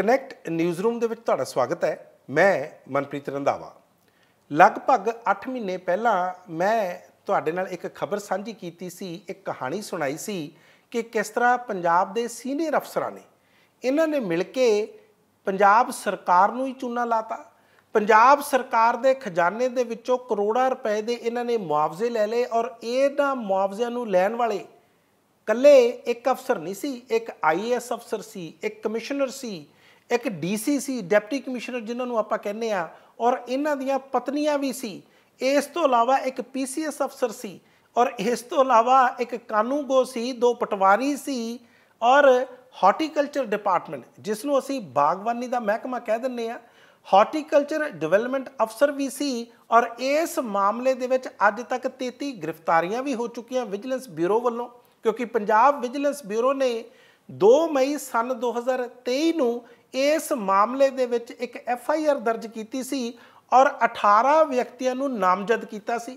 connect news room ਦੇ ਵਿੱਚ ਤੁਹਾਡਾ ਸਵਾਗਤ ਹੈ ਮੈਂ ਮਨਪ੍ਰੀਤ ਰੰਧਾਵਾ ਲਗਭਗ 8 ਮਹੀਨੇ ਪਹਿਲਾਂ ਮੈਂ ਤੁਹਾਡੇ ਨਾਲ ਇੱਕ ਖਬਰ ਸਾਂਝੀ ਕੀਤੀ ਸੀ ਇੱਕ ਕਹਾਣੀ ਸੁਣਾਈ ਸੀ ਕਿ ਕਿਸ ਤਰ੍ਹਾਂ ਪੰਜਾਬ ਦੇ ਸੀਨੀਅਰ ਅਫਸਰਾਂ ਨੇ ਇਹਨਾਂ ਨੇ ਮਿਲ ਕੇ ਪੰਜਾਬ ਸਰਕਾਰ ਨੂੰ ਹੀ ਚੂਨਾ ਲਾਤਾ ਪੰਜਾਬ ਸਰਕਾਰ ਦੇ ਖਜ਼ਾਨੇ ਦੇ ਵਿੱਚੋਂ ਕਰੋੜਾਂ ਰੁਪਏ ਦੇ ਇਹਨਾਂ ਨੇ ਮੁਆਵਜ਼ੇ ਲੈ ਲਏ ਔਰ ਇਹਨਾਂ ਮੁਆਵਜ਼ਿਆਂ ਨੂੰ ਲੈਣ ਵਾਲੇ ਕੱਲੇ ਇੱਕ ਅਫਸਰ ਨਹੀਂ ਸੀ ਇੱਕ ਆਈਏਐਸ ਅਫਸਰ ਸੀ ਇੱਕ ਕਮਿਸ਼ਨਰ ਸੀ ਇੱਕ ਡੀਸੀਸੀ ਡਿਪਟੀ ਕਮਿਸ਼ਨਰ ਜਿਨ੍ਹਾਂ ਨੂੰ ਆਪਾਂ ਕਹਿੰਦੇ ਆ ਔਰ ਇਹਨਾਂ ਦੀਆਂ ਪਤਨੀਆਂ ਵੀ ਸੀ ਇਸ ਤੋਂ ਇਲਾਵਾ ਇੱਕ ਪੀਸੀਐਸ ਅਫਸਰ ਸੀ ਔਰ ਇਸ ਤੋਂ ਇਲਾਵਾ ਇੱਕ ਕਾਨੂੰਗੋ ਸੀ ਦੋ ਪਟਵਾਰੀ ਸੀ ਔਰ ਹਾਰਟੀਕਲਚਰ ਡਿਪਾਰਟਮੈਂਟ ਜਿਸ ਨੂੰ ਅਸੀਂ ਬਾਗਵਾਨੀ ਦਾ ਮਹਿਕਮਾ ਕਹਿ ਦਿੰਨੇ ਆ ਹਾਰਟੀਕਲਚਰ ਡਿਵੈਲਪਮੈਂਟ ਅਫਸਰ ਵੀ ਸੀ ਔਰ ਇਸ ਮਾਮਲੇ ਦੇ ਵਿੱਚ ਅੱਜ ਤੱਕ 33 ਗ੍ਰਿਫਤਾਰੀਆਂ ਵੀ ਹੋ ਚੁੱਕੀਆਂ ਵਿਜੀਲੈਂਸ ਬਿਊਰੋ ਵੱਲੋਂ ਕਿਉਂਕਿ ਪੰਜਾਬ ਵਿਜੀਲੈਂਸ ਬਿਊਰੋ ਨੇ 2 ਮਈ ਸਨ 2023 ਨੂੰ ਇਸ ਮਾਮਲੇ ਦੇ ਵਿੱਚ ਇੱਕ ਐਫ ਆਈ ਆਰ ਦਰਜ ਕੀਤੀ ਸੀ ਔਰ 18 ਵਿਅਕਤੀਆਂ ਨੂੰ ਨਾਮਜ਼ਦ ਕੀਤਾ ਸੀ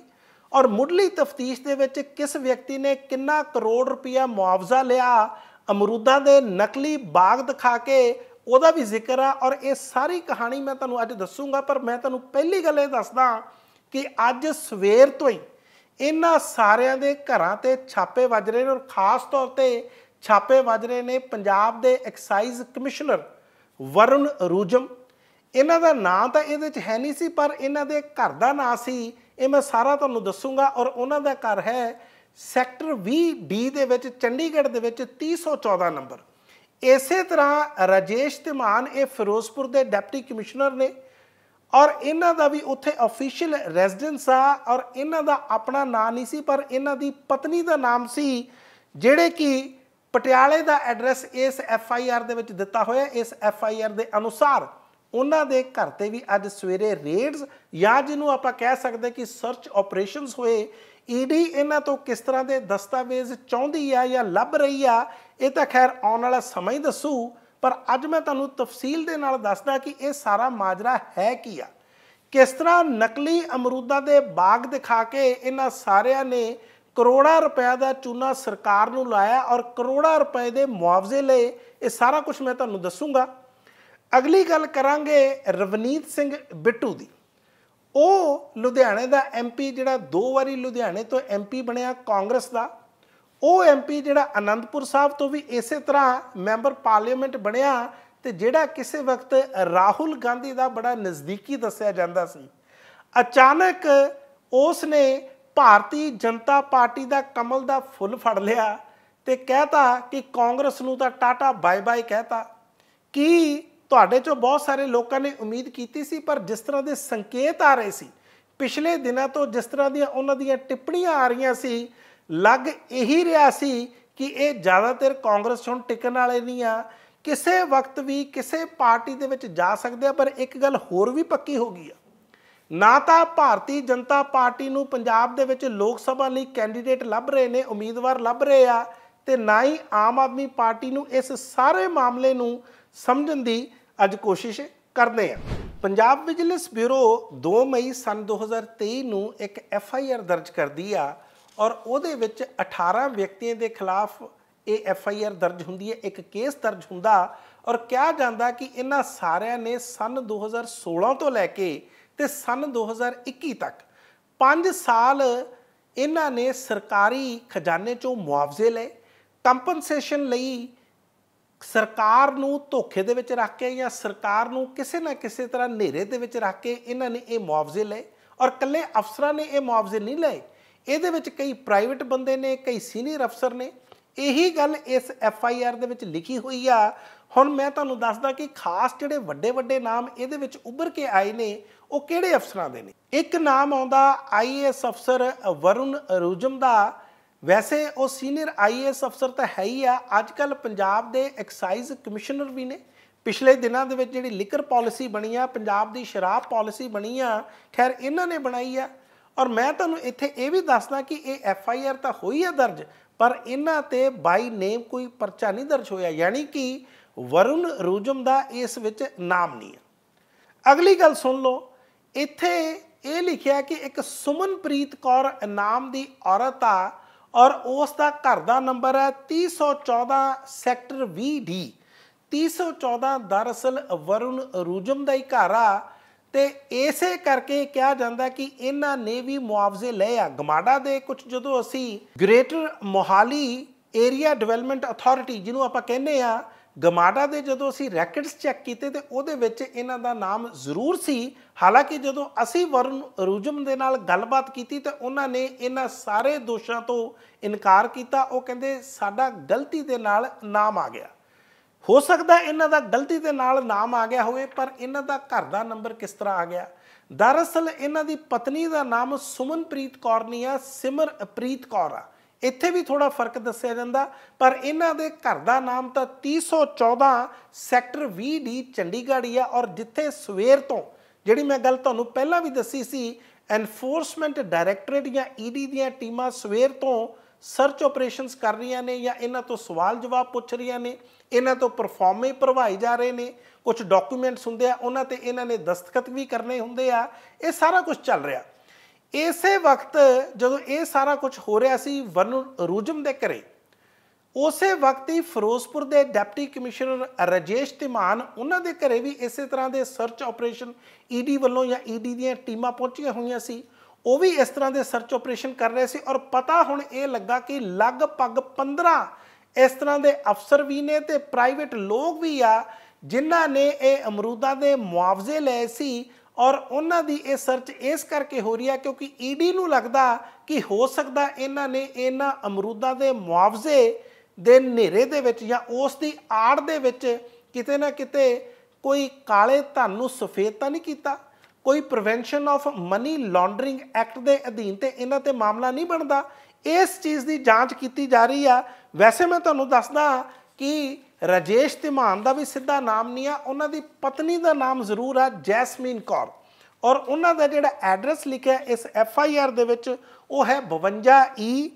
ਔਰ ਮੁੱਢਲੀ ਤਫਤੀਸ਼ ਦੇ ਵਿੱਚ ਕਿਸ ਵਿਅਕਤੀ ਨੇ ਕਿੰਨਾ ਕਰੋੜ ਰੁਪਇਆ ਮੁਆਵਜ਼ਾ ਲਿਆ ਅਮਰੂਦਾਂ ਦੇ ਨਕਲੀ ਬਾਗ ਦਿਖਾ ਕੇ ਉਹਦਾ ਵੀ ਜ਼ਿਕਰ ਆ ਔਰ ਇਹ ਸਾਰੀ ਕਹਾਣੀ ਮੈਂ ਤੁਹਾਨੂੰ ਅੱਜ ਦੱਸੂਗਾ ਪਰ ਮੈਂ ਤੁਹਾਨੂੰ ਪਹਿਲੀ ਗੱਲ ਇਹ ਦੱਸਦਾ ਕਿ ਅੱਜ ਸਵੇਰ ਤੋਂ ਹੀ ਇਹਨਾਂ ਸਾਰਿਆਂ ਦੇ ਘਰਾਂ ਤੇ ਛਾਪੇ ਵੱਜ ਰਹੇ ਨੇ ਔਰ ਖਾਸ ਤੌਰ ਤੇ ਛਾਪੇ ਵੱਜ ਰਹੇ ਨੇ ਪੰਜਾਬ ਦੇ ਐਕਸਾਈਜ਼ ਕਮਿਸ਼ਨਰ ਵਰੁਣ ਰੂਜਮ ਇਹਨਾਂ ਦਾ ਨਾਂ ਤਾਂ ਇਹਦੇ ਚ ਹੈ ਨਹੀਂ ਸੀ ਪਰ ਇਹਨਾਂ ਦੇ ਘਰ ਦਾ ਨਾਂ ਸੀ ਇਹ ਮੈਂ ਸਾਰਾ ਤੁਹਾਨੂੰ ਦੱਸੂਗਾ ਔਰ ਉਹਨਾਂ ਦਾ ਘਰ ਹੈ ਸੈਕਟਰ 20 ਡੀ ਦੇ ਵਿੱਚ ਚੰਡੀਗੜ੍ਹ ਦੇ ਵਿੱਚ 314 ਨੰਬਰ ਇਸੇ ਤਰ੍ਹਾਂ ਰਾਜੇਸ਼ ਧਮਾਨ ਇਹ ਫਿਰੋਜ਼ਪੁਰ ਦੇ ਡਿਪਟੀ ਕਮਿਸ਼ਨਰ ਨੇ ਔਰ ਇਹਨਾਂ ਦਾ ਵੀ ਉੱਥੇ ਅਫੀਸ਼ੀਅਲ ਰੈਜ਼ਿਡੈਂਸ ਆ ਔਰ ਇਹਨਾਂ ਦਾ ਆਪਣਾ ਨਾਂ ਨਹੀਂ ਸੀ ਪਰ ਇਹਨਾਂ ਦੀ ਪਤਨੀ ਦਾ ਨਾਮ ਸੀ ਜਿਹੜੇ ਕਿ ਪਟਿਆਲੇ ਦਾ ਐਡਰੈਸ ਇਸ ਐਫ ਆਈ ਆਰ ਦੇ ਵਿੱਚ ਦਿੱਤਾ ਹੋਇਆ ਇਸ ਐਫ ਆਈ ਆਰ ਦੇ ਅਨੁਸਾਰ ਉਹਨਾਂ ਦੇ ਘਰ ਤੇ ਵੀ ਅੱਜ ਸਵੇਰੇ ਰੇਡਸ ਜਾਂ ਜਿਹਨੂੰ ਆਪਾਂ ਕਹਿ ਸਕਦੇ ਕਿ ਸਰਚ ਆਪਰੇਸ਼ਨਸ ਹੋਏ ਈਡੀ ਇਹਨਾਂ ਤੋਂ ਕਿਸ ਤਰ੍ਹਾਂ ਦੇ ਦਸਤਾਵੇਜ਼ ਚਾਹੁੰਦੀ ਆ ਜਾਂ ਲੱਭ ਰਹੀ ਆ ਇਹ ਤਾਂ ਖੈਰ ਆਉਣ ਵਾਲਾ ਸਮਾਂ ਹੀ ਦੱਸੂ ਪਰ ਅੱਜ ਮੈਂ ਤੁਹਾਨੂੰ ਤਫਸੀਲ ਦੇ ਨਾਲ ਦੱਸਦਾ ਕਿ ਇਹ ਸਾਰਾ ਮਾਜਰਾ ਹੈ ਕੀ ਆ ਕਿਸ ਤਰ੍ਹਾਂ ਨਕਲੀ ਅਮਰੂਦਾਂ ਦੇ ਬਾਗ ਦਿਖਾ ਕੇ ਇਹਨਾਂ ਸਾਰਿਆਂ ਨੇ ਕਰੋੜਾਂ ਰੁਪਏ ਦਾ ਚੂਨਾ ਸਰਕਾਰ ਨੂੰ ਲਾਇਆ ਔਰ ਕਰੋੜਾਂ ਰੁਪਏ ਦੇ ਮੁਆਵਜ਼ੇ ਲਈ ਇਹ ਸਾਰਾ ਕੁਝ ਮੈਂ ਤੁਹਾਨੂੰ ਦੱਸੂਗਾ ਅਗਲੀ ਗੱਲ ਕਰਾਂਗੇ ਰਵਨੀਤ ਸਿੰਘ ਬਿੱਟੂ ਦੀ ਉਹ ਲੁਧਿਆਣੇ ਦਾ ਐਮਪੀ ਜਿਹੜਾ ਦੋ ਵਾਰੀ ਲੁਧਿਆਣੇ ਤੋਂ ਐਮਪੀ ਬਣਿਆ ਕਾਂਗਰਸ ਦਾ ਉਹ ਐਮਪੀ ਜਿਹੜਾ ਅਨੰਦਪੁਰ ਸਾਹਿਬ ਤੋਂ ਵੀ ਇਸੇ ਤਰ੍ਹਾਂ ਮੈਂਬਰ ਪਾਰਲੀਮੈਂਟ ਬਣਿਆ ਤੇ ਜਿਹੜਾ ਕਿਸੇ ਵਕਤ ਰਾਹੁਲ ਗਾਂਧੀ ਦਾ ਬੜਾ ਨਜ਼ਦੀਕੀ ਦੱਸਿਆ ਜਾਂਦਾ ਸੀ ਅਚਾਨਕ ਉਸ ਨੇ ਭਾਰਤੀ ਜਨਤਾ ਪਾਰਟੀ ਦਾ ਕਮਲ ਦਾ ਫੁੱਲ ਫੜ ਲਿਆ ਤੇ ਕਹਤਾ ਕਿ ਕਾਂਗਰਸ ਨੂੰ ਤਾਂ ਟਾਟਾ ਬਾਏ ਬਾਏ ਕਹਤਾ ਕੀ ਤੁਹਾਡੇ ਚੋਂ ਬਹੁਤ ਸਾਰੇ ਲੋਕਾਂ ਨੇ ਉਮੀਦ ਕੀਤੀ ਸੀ ਪਰ ਜਿਸ ਤਰ੍ਹਾਂ ਦੇ ਸੰਕੇਤ ਆ ਰਹੇ ਸੀ ਪਿਛਲੇ ਦਿਨਾਂ ਤੋਂ ਜਿਸ ਤਰ੍ਹਾਂ ਦੀਆਂ ਉਹਨਾਂ ਦੀਆਂ ਟਿੱਪਣੀਆਂ ਆ ਰਹੀਆਂ ਸੀ ਲੱਗ ਇਹੀ ਰਿਹਾ ਸੀ ਕਿ ਇਹ ਜ਼ਿਆਦਾਤਰ ਕਾਂਗਰਸ ਹੁਣ ਟਿਕਣ ਵਾਲੇ ਨਹੀਂ ਆ ਕਿਸੇ ਵਕਤ ਵੀ ਕਿਸੇ ਪਾਰਟੀ ਦੇ ਵਿੱਚ ਜਾ ਸਕਦੇ ਆ ਪਰ ਇੱਕ ਗੱਲ ਹੋਰ ਵੀ ਪੱਕੀ ਹੋ ਗਈ ਆ ਨਾ ਤਾਂ ਭਾਰਤੀ ਜਨਤਾ ਪਾਰਟੀ ਨੂੰ ਪੰਜਾਬ ਦੇ ਵਿੱਚ ਲੋਕ ਸਭਾ ਲਈ ਕੈਂਡੀਡੇਟ ਲੱਭ ਰਹੇ ਨੇ ਉਮੀਦਵਾਰ ਲੱਭ ਰਹੇ ਆ ਤੇ ਨਾ ਹੀ ਆਮ ਆਦਮੀ ਪਾਰਟੀ ਨੂੰ ਇਸ ਸਾਰੇ ਮਾਮਲੇ ਨੂੰ ਸਮਝਣ ਦੀ ਅੱਜ ਕੋਸ਼ਿਸ਼ ਕਰਦੇ ਆ ਪੰਜਾਬ ਵਿਜੀਲੈਂਸ ਬਿਊਰੋ 2 ਮਈ ਸਨ 2023 ਨੂੰ ਇੱਕ ਐਫ ਆਈ ਆਰ ਦਰਜ ਕਰਦੀ ਆ ਔਰ ਉਹਦੇ ਵਿੱਚ 18 ਵਿਅਕਤੀਆਂ ਦੇ ਖਿਲਾਫ ਇਹ ਐਫ ਆਈ ਆਰ ਦਰਜ ਹੁੰਦੀ ਹੈ ਇੱਕ ਕੇਸ ਦਰਜ ਹੁੰਦਾ ਔਰ ਕਿਹਾ ਜਾਂਦਾ ਕਿ ਇਹਨਾਂ ਸਾਰਿਆਂ ਨੇ ਸਨ 2016 ਤੋਂ ਲੈ ਕੇ ਤੇ ਸਨ 2021 ਤੱਕ 5 ਸਾਲ ਇਹਨਾਂ ਨੇ ਸਰਕਾਰੀ ਖਜ਼ਾਨੇ ਚੋਂ ਮੁਆਵਜ਼ੇ ਲਏ ਕੰਪਨਸੇਸ਼ਨ ਲਈ ਸਰਕਾਰ ਨੂੰ ਧੋਖੇ ਦੇ ਵਿੱਚ ਰੱਖ ਕੇ ਜਾਂ ਸਰਕਾਰ ਨੂੰ ਕਿਸੇ ਨਾ ਕਿਸੇ ਤਰ੍ਹਾਂ ਨੇਰੇ ਦੇ ਵਿੱਚ ਰੱਖ ਕੇ ਇਹਨਾਂ ਨੇ ਇਹ ਮੁਆਵਜ਼ੇ ਲਏ ਔਰ ਕੱਲੇ ਅਫਸਰਾਂ ਨੇ ਇਹ ਮੁਆਵਜ਼ੇ ਨਹੀਂ ਲਏ ਇਹਦੇ ਵਿੱਚ ਕਈ ਪ੍ਰਾਈਵੇਟ ਬੰਦੇ ਨੇ ਕਈ ਸੀਨੀਅਰ ਅਫਸਰ ਨੇ ਇਹੀ ਗੱਲ ਇਸ ਐਫ ਆਈ ਆਰ ਦੇ ਵਿੱਚ ਲਿਖੀ ਹੋਈ ਆ ਹੁਣ ਮੈਂ ਤੁਹਾਨੂੰ ਦੱਸਦਾ ਕਿ ਖਾਸ ਜਿਹੜੇ ਵੱਡੇ ਵੱਡੇ ਨਾਮ ਇਹਦੇ ਵਿੱਚ ਉੱਭਰ ਕੇ ਆਏ ਨੇ ਉਹ ਕਿਹੜੇ ਅਫਸਰਾਂ ਦੇ ਨੇ ਇੱਕ ਨਾਮ ਆਉਂਦਾ ਆਈਏਐਸ ਅਫਸਰ ਵਰੁਣ ਰੂਜਮ ਦਾ ਵੈਸੇ ਉਹ ਸੀਨੀਅਰ ਆਈਏਐਸ ਅਫਸਰ ਤਾਂ ਹੈ ਹੀ ਆ ਅੱਜ ਕੱਲ ਪੰਜਾਬ ਦੇ ਐਕਸਾਈਜ਼ ਕਮਿਸ਼ਨਰ ਵੀ ਨੇ ਪਿਛਲੇ ਦਿਨਾਂ ਦੇ ਵਿੱਚ ਜਿਹੜੀ ਲਿਕਰ ਪਾਲਿਸੀ ਬਣੀ ਆ ਪੰਜਾਬ ਦੀ ਸ਼ਰਾਬ ਪਾਲਿਸੀ ਬਣੀ ਆ ਖੈਰ ਇਹਨਾਂ ਨੇ ਬਣਾਈ ਆ ਔਰ ਮੈਂ ਤੁਹਾਨੂੰ ਇੱਥੇ ਇਹ ਵੀ ਦੱਸਦਾ ਕਿ ਇਹ ਐਫ ਆਈ ਆਰ ਤਾਂ ਹੋਈ ਆ ਦਰਜ ਪਰ ਇਹਨਾਂ ਤੇ ਬਾਈ ਨੇਮ ਕੋਈ ਪਰਚਾ ਨਹੀਂ ਦਰਜ ਹੋਇਆ ਯਾਨੀ ਕਿ ਵਰੁਣ ਰੂਜਮ ਦਾ ਇਸ ਵਿੱਚ ਨਾਮ ਨਹੀਂ ਆ ਅਗਲੀ ਗੱਲ ਸੁਣ ਲਓ ਇੱਥੇ ਇਹ ਲਿਖਿਆ ਕਿ ਇੱਕ ਸੁਮਨਪ੍ਰੀਤ ਕੌਰ ਨਾਮ ਦੀ ਔਰਤ ਆ ਔਰ ਉਸ ਦਾ ਘਰ ਦਾ ਨੰਬਰ ਹੈ 3014 ਸੈਕਟਰ ਡੀ 314 ਦਰਅਸਲ ਵਰੁਣ ਰੂਜਮ ਦਾ ਹੀ ਘਰ ਆ ਤੇ ਇਸੇ ਕਰਕੇ ਕਿਹਾ ਜਾਂਦਾ ਕਿ ਇਹਨਾਂ ਨੇ ਵੀ ਮੁਆਵਜ਼ੇ ਲਏ ਆ ਗਮਾੜਾ ਦੇ ਕੁਝ ਜਦੋਂ ਅਸੀਂ greater Mohali area development authority ਜਿਹਨੂੰ ਆਪਾਂ ਕਹਿੰਦੇ ਆ ਗਮਾਡਾ ਦੇ ਜਦੋਂ ਅਸੀਂ ਰੈਕਟਸ ਚੈੱਕ ਕੀਤੇ ਤੇ ਉਹਦੇ ਵਿੱਚ ਇਹਨਾਂ ਦਾ ਨਾਮ ਜ਼ਰੂਰ ਸੀ ਹਾਲਾਂਕਿ ਜਦੋਂ ਅਸੀਂ ਵਰਨ ਰੂਜਮ ਦੇ ਨਾਲ ਗੱਲਬਾਤ ਕੀਤੀ ਤੇ ਉਹਨਾਂ ਨੇ ਇਹਨਾਂ ਸਾਰੇ ਦੋਸ਼ਾਂ ਤੋਂ ਇਨਕਾਰ ਕੀਤਾ ਉਹ ਕਹਿੰਦੇ ਸਾਡਾ ਗਲਤੀ ਦੇ ਨਾਲ ਨਾਮ ਆ ਗਿਆ ਹੋ ਸਕਦਾ ਇਹਨਾਂ ਦਾ ਗਲਤੀ ਦੇ ਨਾਲ ਨਾਮ ਆ ਗਿਆ ਹੋਵੇ ਪਰ ਇਹਨਾਂ ਦਾ ਘਰ ਦਾ ਨੰਬਰ ਕਿਸ ਤਰ੍ਹਾਂ ਆ ਗਿਆ ਦਰਅਸਲ ਇਹਨਾਂ ਦੀ ਪਤਨੀ ਦਾ ਨਾਮ ਸੁਮਨਪ੍ਰੀਤ ਕੌਰ ਨਹੀਂ ਆ ਸਿਮਰਪ੍ਰੀਤ ਕੌਰ ਆ ਇੱਥੇ ਵੀ ਥੋੜਾ ਫਰਕ ਦੱਸਿਆ ਜਾਂਦਾ ਪਰ ਇਹਨਾਂ ਦੇ ਘਰ ਦਾ ਨਾਮ ਤਾਂ 314 ਸੈਕਟਰ 20 ਡੀ ਚੰਡੀਗੜ੍ਹ ਹੀ ਆ ਔਰ ਜਿੱਥੇ ਸਵੇਰ ਤੋਂ ਜਿਹੜੀ ਮੈਂ ਗੱਲ ਤੁਹਾਨੂੰ ਪਹਿਲਾਂ ਵੀ ਦੱਸੀ ਸੀ ਐਨਫੋਰਸਮੈਂਟ ਡਾਇਰੈਕਟੋਰੇਟ ਜਾਂ ਈਡੀ e ਦੀਆਂ ਟੀਮਾਂ ਸਵੇਰ ਤੋਂ ਸਰਚ ਆਪਰੇਸ਼ਨਸ ਕਰ ਰਹੀਆਂ ਨੇ ਜਾਂ ਇਹਨਾਂ ਤੋਂ ਸਵਾਲ ਜਵਾਬ ਪੁੱਛ ਰਹੀਆਂ ਨੇ ਇਹਨਾਂ ਤੋਂ ਪਰਫਾਰਮੇ ਭਰਵਾਏ ਜਾ ਰਹੇ ਨੇ ਕੁਝ ਡਾਕੂਮੈਂਟਸ ਹੁੰਦੇ ਆ ਉਹਨਾਂ ਤੇ ਇਹਨਾਂ ਨੇ ਦਸਤਖਤ ਵੀ ਕਰਨੇ ਹੁੰਦੇ ਆ ਇਹ ਸਾਰਾ ਕੁਝ ਚੱਲ ਰਿਹਾ ਇਸੇ ਵਕਤ ਜਦੋਂ ਇਹ ਸਾਰਾ ਕੁਝ ਹੋ ਰਿਹਾ ਸੀ ਵਰੁਣ ਰੂਜਮ ਦੇ ਘਰੇ ਉਸੇ ਵਕਤ ਹੀ ਫਿਰੋਜ਼ਪੁਰ ਦੇ ਡਿਪਟੀ ਕਮਿਸ਼ਨਰ ਰਜੇਸ਼ ਤਿਮਾਨ ਉਹਨਾਂ ਦੇ ਘਰੇ ਵੀ ਇਸੇ ਤਰ੍ਹਾਂ ਦੇ ਸਰਚ ਆਪਰੇਸ਼ਨ ਈਡੀ ਵੱਲੋਂ ਜਾਂ ਈਡੀ e ਦੀਆਂ ਟੀਮਾਂ ਪਹੁੰਚੀਆਂ ਹੋਈਆਂ ਸੀ ਉਹ ਵੀ ਇਸ ਤਰ੍ਹਾਂ ਦੇ ਸਰਚ ਆਪਰੇਸ਼ਨ ਕਰ ਰਹੇ ਸੀ ਔਰ ਪਤਾ ਹੁਣ ਇਹ ਲੱਗਾ ਕਿ ਲਗਭਗ 15 ਇਸ ਤਰ੍ਹਾਂ ਦੇ ਅਫਸਰ ਵੀ ਨੇ ਤੇ ਪ੍ਰਾਈਵੇਟ ਲੋਕ ਵੀ ਆ ਜਿਨ੍ਹਾਂ ਨੇ ਇਹ ਅਮਰੂਦਾਂ ਦੇ ਮੁਆਵਜ਼ੇ ਲਏ ਸੀ ਔਰ ਉਹਨਾਂ ਦੀ ਇਹ ਸਰਚ ਇਸ ਕਰਕੇ ਹੋ ਰਹੀ ਹੈ ਕਿਉਂਕਿ ਈਡੀ ਨੂੰ ਲੱਗਦਾ ਕਿ ਹੋ ਸਕਦਾ ਇਹਨਾਂ ਨੇ ਇਹਨਾਂ ਅਮਰੂਦਾਂ ਦੇ ਮੁਆਵਜ਼ੇ ਦੇ ਨੇਰੇ ਦੇ ਵਿੱਚ ਜਾਂ ਉਸ ਦੀ ਆੜ ਦੇ ਵਿੱਚ ਕਿਤੇ ਨਾ ਕਿਤੇ ਕੋਈ ਕਾਲੇ ਧਨ ਨੂੰ ਸਫੇਦ ਤਾਂ ਨਹੀਂ ਕੀਤਾ ਕੋਈ prevention of money laundering act ਦੇ ਅਧੀਨ ਤੇ ਇਹਨਾਂ ਤੇ ਮਾਮਲਾ ਨਹੀਂ ਬਣਦਾ ਇਸ ਚੀਜ਼ ਦੀ ਜਾਂਚ ਕੀਤੀ ਜਾ ਰਹੀ ਆ ਵੈਸੇ ਮੈਂ ਤੁਹਾਨੂੰ ਦੱਸਦਾ ਕਿ ਰਾਜੇਸ਼ ਧਿਮਾਨ ਦਾ ਵੀ ਸਿੱਧਾ ਨਾਮ ਨਹੀਂ ਆ ਉਹਨਾਂ ਦੀ ਪਤਨੀ ਦਾ ਨਾਮ ਜ਼ਰੂਰ ਆ ਜੈਸਮੀਨ ਕੌਰ ਔਰ ਉਹਨਾਂ ਦਾ ਜਿਹੜਾ ਐਡਰੈਸ ਲਿਖਿਆ ਇਸ ਐਫ ਆਈ ਆਰ ਦੇ ਵਿੱਚ ਉਹ ਹੈ 52 E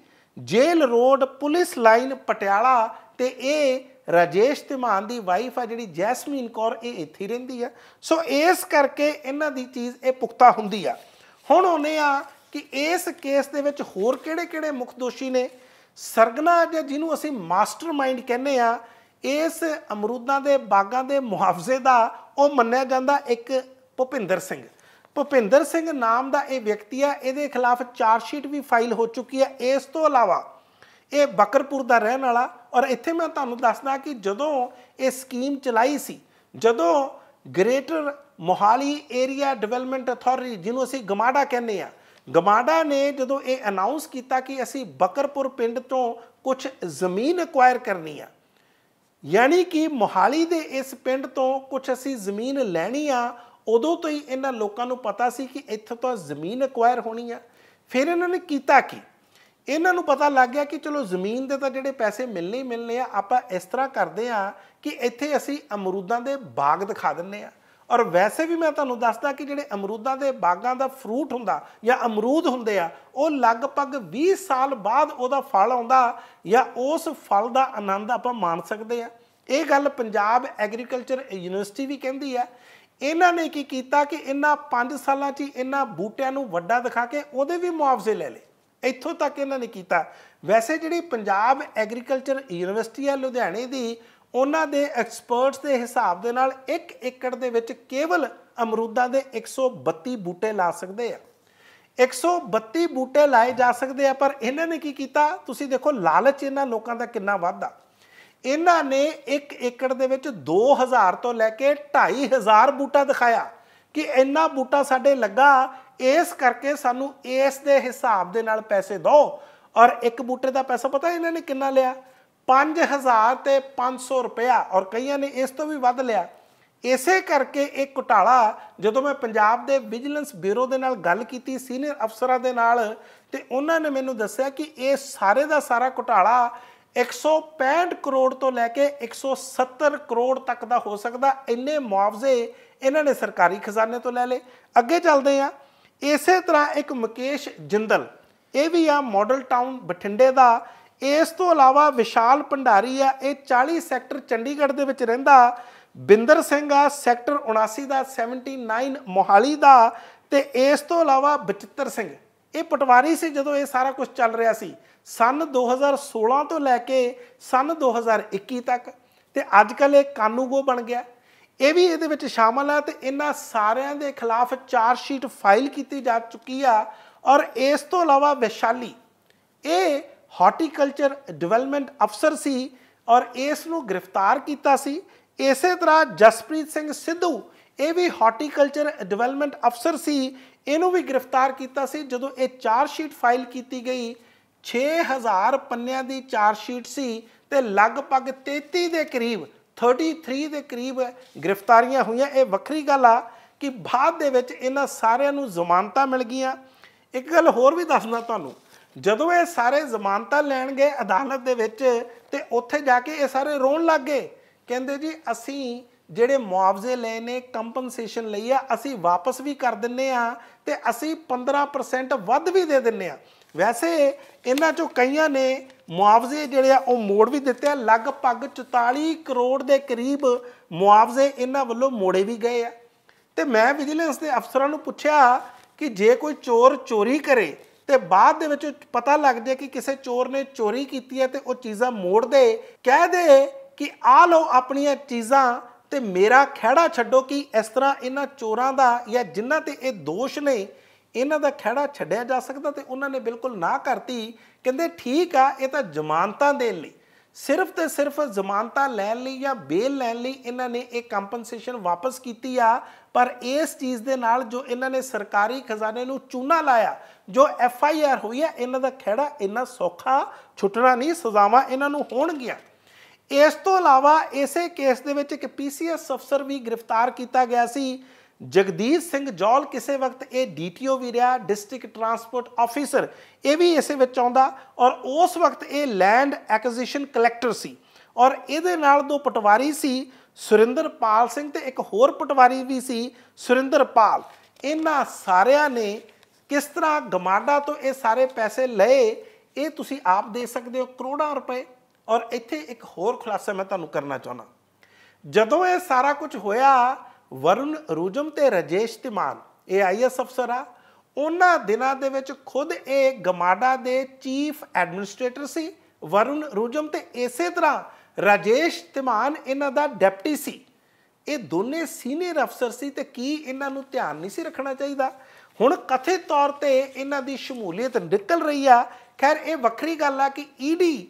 jail road police line Patiala ਤੇ ਇਹ ਰਾਜੇਸ਼ ਧਿਮਾਨ ਦੀ ਵਾਈਫ ਆ ਜਿਹੜੀ ਜੈਸਮੀਨ ਕੌਰ ਇਹ ਇੱਥੇ ਰਹਿੰਦੀ ਆ ਸੋ ਇਸ ਕਰਕੇ ਇਹਨਾਂ ਦੀ ਚੀਜ਼ ਇਹ ਪੁਖਤਾ ਹੁੰਦੀ ਆ ਹੁਣ ਉਹਨੇ ਆ ਕਿ ਇਸ ਕੇਸ ਦੇ ਵਿੱਚ ਹੋਰ ਕਿਹੜੇ-ਕਿਹੜੇ ਮੁੱਖ ਦੋਸ਼ੀ ਨੇ ਸਰਗਨਾ ਜਿਹਨੂੰ ਅਸੀਂ ਮਾਸਟਰਮਾਈਂਡ ਕਹਿੰਦੇ ਆ ਇਸ ਅਮਰੂਦਾਂ ਦੇ ਬਾਗਾਂ ਦੇ ਮੁਹਾਫਜ਼ੇ ਦਾ ਉਹ ਮੰਨਿਆ ਜਾਂਦਾ ਇੱਕ ਭੁਪਿੰਦਰ ਸਿੰਘ ਭੁਪਿੰਦਰ ਸਿੰਘ ਨਾਮ ਦਾ ਇਹ ਵਿਅਕਤੀ ਆ ਇਹਦੇ ਖਿਲਾਫ ਚਾਰਜ ਸ਼ੀਟ ਵੀ ਫਾਈਲ ਹੋ ਚੁੱਕੀ ਆ ਇਸ ਤੋਂ ਇਲਾਵਾ ਇਹ ਬਕਰਪੁਰ ਦਾ ਰਹਿਣ ਵਾਲਾ ਔਰ ਇੱਥੇ ਮੈਂ ਤੁਹਾਨੂੰ ਦੱਸਦਾ ਕਿ ਜਦੋਂ ਇਹ ਸਕੀਮ ਚਲਾਈ ਸੀ ਜਦੋਂ greater Mohali area development authority ਜਿਹਨੂੰ ਅਸੀਂ ਗਮਾੜਾ ਕਹਿੰਦੇ ਆ ਗਮਾੜਾ ਨੇ ਜਦੋਂ ਇਹ ਅਨਾਉਂਸ ਕੀਤਾ ਕਿ ਅਸੀਂ ਬਕਰਪੁਰ ਪਿੰਡ ਤੋਂ ਕੁਝ ਜ਼ਮੀਨ ਐਕਵਾਇਰ ਕਰਨੀ ਆ ਯਾਨੀ ਕਿ ਮੁਹਾਲੀ ਦੇ ਇਸ ਪਿੰਡ ਤੋਂ ਕੁਝ ਅਸੀਂ ਜ਼ਮੀਨ ਲੈਣੀ ਆ ਉਦੋਂ ਤੋਂ ਹੀ ਇਹਨਾਂ ਲੋਕਾਂ ਨੂੰ ਪਤਾ ਸੀ ਕਿ ਇੱਥੋਂ ਤੋਂ ਜ਼ਮੀਨ ਐਕਵਾਇਰ ਹੋਣੀ ਆ ਫਿਰ ਇਹਨਾਂ ਨੇ ਕੀਤਾ ਕੀ ਇਹਨਾਂ ਨੂੰ ਪਤਾ ਲੱਗ ਗਿਆ ਕਿ ਚਲੋ ਜ਼ਮੀਨ ਦੇ ਤਾਂ ਜਿਹੜੇ ਪੈਸੇ ਮਿਲਣੇ ਹੀ ਆ ਆਪਾਂ ਇਸ ਤਰ੍ਹਾਂ ਕਰਦੇ ਆ ਕਿ ਇੱਥੇ ਅਸੀਂ ਅਮਰੂਦਾਂ ਦੇ ਬਾਗ ਦਿਖਾ ਦਿੰਨੇ ਆ ਔਰ ਵੈਸੇ ਵੀ ਮੈਂ ਤੁਹਾਨੂੰ ਦੱਸਦਾ ਕਿ ਜਿਹੜੇ ਅਮਰੂਦਾਂ ਦੇ ਬਾਗਾਂ ਦਾ ਫਰੂਟ ਹੁੰਦਾ ਜਾਂ ਅਮਰੂਦ ਹੁੰਦੇ ਆ ਉਹ ਲਗਭਗ 20 ਸਾਲ ਬਾਅਦ ਉਹਦਾ ਫਲ ਆਉਂਦਾ ਜਾਂ ਉਸ ਫਲ ਦਾ ਆਨੰਦ ਆਪਾਂ ਮਾਣ ਸਕਦੇ ਆ ਇਹ ਗੱਲ ਪੰਜਾਬ ਐਗਰੀਕਲਚਰ ਯੂਨੀਵਰਸਿਟੀ ਵੀ ਕਹਿੰਦੀ ਆ ਇਹਨਾਂ ਨੇ ਕੀ ਕੀਤਾ ਕਿ ਇਹਨਾਂ 5 ਸਾਲਾਂ 'ਚ ਇਹਨਾਂ ਬੂਟਿਆਂ ਨੂੰ ਵੱਡਾ ਦਿਖਾ ਕੇ ਉਹਦੇ ਵੀ ਮੁਆਵਜ਼ੇ ਲੈ ਲਏ ਇੱਥੋਂ ਤੱਕ ਇਹਨਾਂ ਨੇ ਕੀਤਾ ਵੈਸੇ ਜਿਹੜੀ ਪੰਜਾਬ ਐਗਰੀਕਲਚਰ ਯੂਨੀਵਰਸਿਟੀ ਆ ਲੁਧਿਆਣੇ ਦੀ ਉਹਨਾਂ ਦੇ ਐਕਸਪਰਟਸ ਦੇ ਹਿਸਾਬ ਦੇ ਨਾਲ 1 ਏਕੜ ਦੇ ਵਿੱਚ ਕੇਵਲ ਅਮਰੂਦਾਂ ਦੇ 132 ਬੂਟੇ ਲਾ ਸਕਦੇ ਆ 132 ਬੂਟੇ ਲਾਏ ਜਾ ਸਕਦੇ ਆ ਪਰ ਇਹਨਾਂ ਨੇ ਕੀ ਕੀਤਾ ਤੁਸੀਂ ਦੇਖੋ ਲਾਲਚ ਇਹਨਾਂ ਲੋਕਾਂ ਦਾ ਕਿੰਨਾ ਵੱਧਾ ਇਹਨਾਂ ਨੇ 1 ਏਕੜ ਦੇ ਵਿੱਚ 2000 ਤੋਂ ਲੈ ਕੇ 2500 ਬੂਟਾ ਦਿਖਾਇਆ ਕਿ ਇੰਨਾ ਬੂਟਾ ਸਾਡੇ ਲੱਗਾ ਇਸ ਕਰਕੇ ਸਾਨੂੰ ਇਸ ਦੇ ਹਿਸਾਬ ਦੇ ਨਾਲ ਪੈਸੇ ਦਿਓ ਔਰ ਇੱਕ ਬੂਟੇ ਦਾ ਪੈਸਾ ਪਤਾ ਇਹਨਾਂ ਨੇ ਕਿੰਨਾ ਲਿਆ 5000 ਤੇ 500 ਰੁਪਇਆ ਔਰ ਕਈਆਂ ਨੇ ਇਸ ਤੋਂ ਵੀ ਵੱਧ ਲਿਆ ਇਸੇ ਕਰਕੇ ਇਹ ਘਟਾਲਾ ਜਦੋਂ ਮੈਂ ਪੰਜਾਬ ਦੇ ਵਿਜੀਲੈਂਸ ਬਿਊਰੋ ਦੇ ਨਾਲ ਗੱਲ ਕੀਤੀ ਸੀਨੀਅਰ ਅਫਸਰਾਂ ਦੇ ਨਾਲ ਤੇ ਉਹਨਾਂ ਨੇ ਮੈਨੂੰ ਦੱਸਿਆ ਕਿ ਇਹ ਸਾਰੇ ਦਾ ਸਾਰਾ ਘਟਾਲਾ 165 ਕਰੋੜ ਤੋਂ ਲੈ ਕੇ 170 ਕਰੋੜ ਤੱਕ ਦਾ ਹੋ ਸਕਦਾ ਇੰਨੇ ਮੁਆਵਜ਼ੇ ਇਹਨਾਂ ਨੇ ਸਰਕਾਰੀ ਖਜ਼ਾਨੇ ਤੋਂ ਲੈ ਲਏ ਅੱਗੇ ਚੱਲਦੇ ਆ ਇਸੇ ਤਰ੍ਹਾਂ ਇੱਕ ਮੁਕੇਸ਼ ਜਿੰਦਲ ਇਹ ਵੀ ਆ ਮਾਡਲ ਟਾਊਨ ਬਠਿੰਡੇ ਦਾ ਇਸ ਤੋਂ ਇਲਾਵਾ ਵਿਸ਼ਾਲ ਭੰਡਾਰੀ ਆ ਇਹ 40 ਸੈਕਟਰ ਚੰਡੀਗੜ੍ਹ ਦੇ ਵਿੱਚ ਰਹਿੰਦਾ ਬਿੰਦਰ ਸਿੰਘ ਆ ਸੈਕਟਰ 79 ਦਾ 79 ਮੋਹਾਲੀ ਦਾ ਤੇ ਇਸ ਤੋਂ ਇਲਾਵਾ ਬਚਿੱਤਰ ਸਿੰਘ ਇਹ ਪਟਵਾਰੀ ਸੀ ਜਦੋਂ ਇਹ ਸਾਰਾ ਕੁਝ ਚੱਲ ਰਿਹਾ ਸੀ ਸਨ 2016 ਤੋਂ ਲੈ ਕੇ ਸਨ 2021 ਤੱਕ ਤੇ ਅੱਜ ਕੱਲ ਇਹ ਕਾਨੂੰਗੋ ਬਣ ਗਿਆ ਇਹ ਵੀ ਇਹਦੇ ਵਿੱਚ ਸ਼ਾਮਲ ਆ ਤੇ ਇਹਨਾਂ ਸਾਰਿਆਂ ਦੇ ਖਿਲਾਫ ਚਾਰਜ ਸ਼ੀਟ ਫਾਈਲ ਕੀਤੀ ਜਾ ਚੁੱਕੀ ਆ ਔਰ ਇਸ ਤੋਂ ਇਲਾਵਾ ਵਿਸ਼ਾਲੀ ਇਹ ਹਾਰਟੀਕਲਚਰ ਡਿਵੈਲਪਮੈਂਟ ਅਫਸਰ ਸੀ ਔਰ ਇਸ ਨੂੰ ਗ੍ਰਿਫਤਾਰ ਕੀਤਾ ਸੀ ਇਸੇ ਤਰ੍ਹਾਂ ਜਸਪ੍ਰੀਤ ਸਿੰਘ ਸਿੱਧੂ ਇਹ ਵੀ ਹਾਰਟੀਕਲਚਰ ਡਿਵੈਲਪਮੈਂਟ ਅਫਸਰ ਸੀ ਇਹਨੂੰ ਵੀ ਗ੍ਰਿਫਤਾਰ ਕੀਤਾ ਸੀ ਜਦੋਂ ਇਹ ਚਾਰ ਸ਼ੀਟ ਫਾਈਲ ਕੀਤੀ ਗਈ 6000 ਪੰਨਿਆਂ ਦੀ ਚਾਰ ਸ਼ੀਟ ਸੀ ਤੇ ਲਗਭਗ 33 ਦੇ ਕਰੀਬ 33 ਦੇ ਕਰੀਬ ਗ੍ਰਿਫਤਾਰੀਆਂ ਹੋਈਆਂ ਇਹ ਵੱਖਰੀ ਗੱਲ ਆ ਕਿ ਬਾਅਦ ਦੇ ਵਿੱਚ ਇਹਨਾਂ ਸਾਰਿਆਂ ਨੂੰ ਜ਼ਮਾਨਤਾਂ ਮਿਲ ਗਈਆਂ ਇੱਕ ਗੱਲ ਹੋਰ ਵੀ ਦੱਸਣਾ ਤੁਹਾਨੂੰ ਜਦੋਂ ਇਹ ਸਾਰੇ ਜ਼ਮਾਨਤਾਂ ਲੈਣ ਗਏ ਅਦਾਲਤ ਦੇ ਵਿੱਚ ਤੇ ਉੱਥੇ ਜਾ ਕੇ ਇਹ ਸਾਰੇ ਰੋਣ ਲੱਗ ਗਏ ਕਹਿੰਦੇ ਜੀ ਅਸੀਂ ਜਿਹੜੇ ਮੁਆਵਜ਼ੇ ਲਏ ਨੇ ਕੰਪਨਸੇਸ਼ਨ ਲਈ ਆ ਅਸੀਂ ਵਾਪਸ ਵੀ ਕਰ ਦਿੰਨੇ ਆ ਤੇ ਅਸੀਂ 15% ਵੱਧ ਵੀ ਦੇ ਦਿੰਨੇ ਆ ਵੈਸੇ ਇਹਨਾਂ ਚੋਂ ਕਈਆਂ ਨੇ ਮੁਆਵਜ਼ੇ ਜਿਹੜੇ ਆ ਉਹ ਮੋੜ ਵੀ ਦਿੱਤੇ ਆ ਲਗਭਗ 44 ਕਰੋੜ ਦੇ ਕਰੀਬ ਮੁਆਵਜ਼ੇ ਇਹਨਾਂ ਵੱਲੋਂ ਮੋੜੇ ਵੀ ਗਏ ਆ ਤੇ ਮੈਂ ਵਿਜੀਲੈਂਸ ਦੇ ਅਫਸਰਾਂ ਨੂੰ ਪੁੱਛਿਆ ਕਿ ਜੇ ਕੋਈ ਚੋਰ ਚੋਰੀ ਕਰੇ ਤੇ ਬਾਅਦ ਦੇ ਵਿੱਚ ਪਤਾ ਲੱਗਦਾ ਕਿ ਕਿਸੇ ਚੋਰ ਨੇ ਚੋਰੀ ਕੀਤੀ ਹੈ ਤੇ ਉਹ ਚੀਜ਼ਾਂ ਮੋੜ ਦੇ ਕਹਿ ਦੇ ਕਿ ਆ ਲਓ ਆਪਣੀਆਂ ਚੀਜ਼ਾਂ ਤੇ ਮੇਰਾ ਖਿਹੜਾ ਛੱਡੋ ਕਿ ਇਸ ਤਰ੍ਹਾਂ ਇਹਨਾਂ ਚੋਰਾਂ ਦਾ ਜਾਂ ਜਿਨ੍ਹਾਂ ਤੇ ਇਹ ਦੋਸ਼ ਨੇ ਇਹਨਾਂ ਦਾ ਖਿਹੜਾ ਛੱਡਿਆ ਜਾ ਸਕਦਾ ਤੇ ਉਹਨਾਂ ਨੇ ਬਿਲਕੁਲ ਨਾ ਕਰਤੀ ਕਹਿੰਦੇ ਠੀਕ ਆ ਇਹ ਤਾਂ ਜ਼ਮਾਨਤਾਂ ਦੇਣ ਲਈ ਸਿਰਫ ਤੇ ਸਿਰਫ ਜ਼ਮਾਨਤਾਂ ਲੈਣ ਲਈ ਜਾਂ ਬੇਲ ਲੈਣ ਲਈ ਇਹਨਾਂ ਨੇ ਇਹ ਕੰਪਨਸੇਸ਼ਨ ਵਾਪਸ ਕੀਤੀ ਆ ਪਰ ਇਸ ਚੀਜ਼ ਦੇ ਨਾਲ ਜੋ ਇਹਨਾਂ ਨੇ ਸਰਕਾਰੀ ਖਜ਼ਾਨੇ ਨੂੰ ਚੂਨਾ ਲਾਇਆ ਜੋ ਐਫ ਆਈ ਆਰ ਹੋਈ ਹੈ ਇਹਨਾਂ ਦਾ ਖਿਹੜਾ ਇੰਨਾ ਸੌਖਾ ਛੁੱਟਣਾ ਨਹੀਂ ਸਜ਼ਾਵਾਂ ਇਹਨਾਂ ਨੂੰ ਹੋਣਗੀਆਂ ਇਸ ਤੋਂ ਇਲਾਵਾ ਇਸੇ ਕੇਸ ਦੇ ਵਿੱਚ ਇੱਕ ਪੀਸੀਐਸ ਅਫਸਰ ਵੀ ਗ੍ਰਿਫਤਾਰ ਕੀਤਾ ਗਿਆ ਸੀ ਜਗਦੀਪ ਸਿੰਘ ਜੌਲ ਕਿਸੇ ਵਕਤ ਇਹ ਡੀਟੀਓ ਵੀ ਰਿਹਾ ਡਿਸਟ੍ਰਿਕਟ ਟਰਾਂਸਪੋਰਟ ਆਫੀਸਰ ਇਹ ਵੀ ਇਸੇ ਵਿੱਚ ਆਉਂਦਾ ਔਰ ਉਸ ਵਕਤ ਇਹ ਲੈਂਡ ਐਕਵੀਜ਼ੀਸ਼ਨ ਕਲੈਕਟਰ ਸੀ ਔਰ ਇਹਦੇ ਨਾਲ ਦੋ ਪਟਵਾਰੀ ਸੀ ਸੁਰਿੰਦਰਪਾਲ ਸਿੰਘ ਤੇ ਇੱਕ ਹੋਰ ਪਟਵਾਰੀ ਵੀ ਸੀ ਸੁਰਿੰਦਰਪਾਲ ਇਹਨਾਂ ਸਾਰਿਆਂ ਨੇ ਕਿਸ ਤਰ੍ਹਾਂ ਗਮਾਡਾ ਤੋਂ ਇਹ ਸਾਰੇ ਪੈਸੇ ਲਏ ਇਹ ਤੁਸੀਂ ਆਪ ਦੇ ਸਕਦੇ ਹੋ ਕਰੋੜਾਂ ਰੁਪਏ ਔਰ ਇੱਥੇ ਇੱਕ ਹੋਰ ਖੁਲਾਸਾ ਮੈਂ ਤੁਹਾਨੂੰ ਕਰਨਾ ਚਾਹਣਾ ਜਦੋਂ ਇਹ ਸਾਰਾ ਕੁਝ ਹੋਇਆ ਵਰੁਣ ਰੂਜਮ ਤੇ ਰਜੇਸ਼ ਤਿਮਾਨ ਇਹ ਆਈਐਸ ਅਫਸਰ ਆ ਉਹਨਾਂ ਦਿਨਾਂ ਦੇ ਵਿੱਚ ਖੁਦ ਇਹ ਗਮਾਡਾ ਦੇ ਚੀਫ ਐਡਮਿਨਿਸਟ੍ਰੇਟਰ ਸੀ ਵਰੁਣ ਰੂਜਮ ਤੇ ਇਸੇ ਤਰ੍ਹਾਂ ਰਾਜੇਸ਼ ਤਿਮਾਨ ਇਹਨਾਂ ਦਾ ਡੈਪਟੀ ਸੀ ਇਹ ਦੋਨੇ ਸੀਨੀਅਰ ਅਫਸਰ ਸੀ ਤੇ ਕੀ ਇਹਨਾਂ ਨੂੰ ਧਿਆਨ ਨਹੀਂ ਸੀ ਰੱਖਣਾ ਚਾਹੀਦਾ ਹੁਣ ਕਥੇ ਤੌਰ ਤੇ ਇਹਨਾਂ ਦੀ ਸ਼ਮੂਲੀਅਤ ਨਿਕਲ ਰਹੀ ਆ ਖੈਰ ਇਹ ਵੱਖਰੀ ਗੱਲ ਆ ਕਿ ਈਡੀ e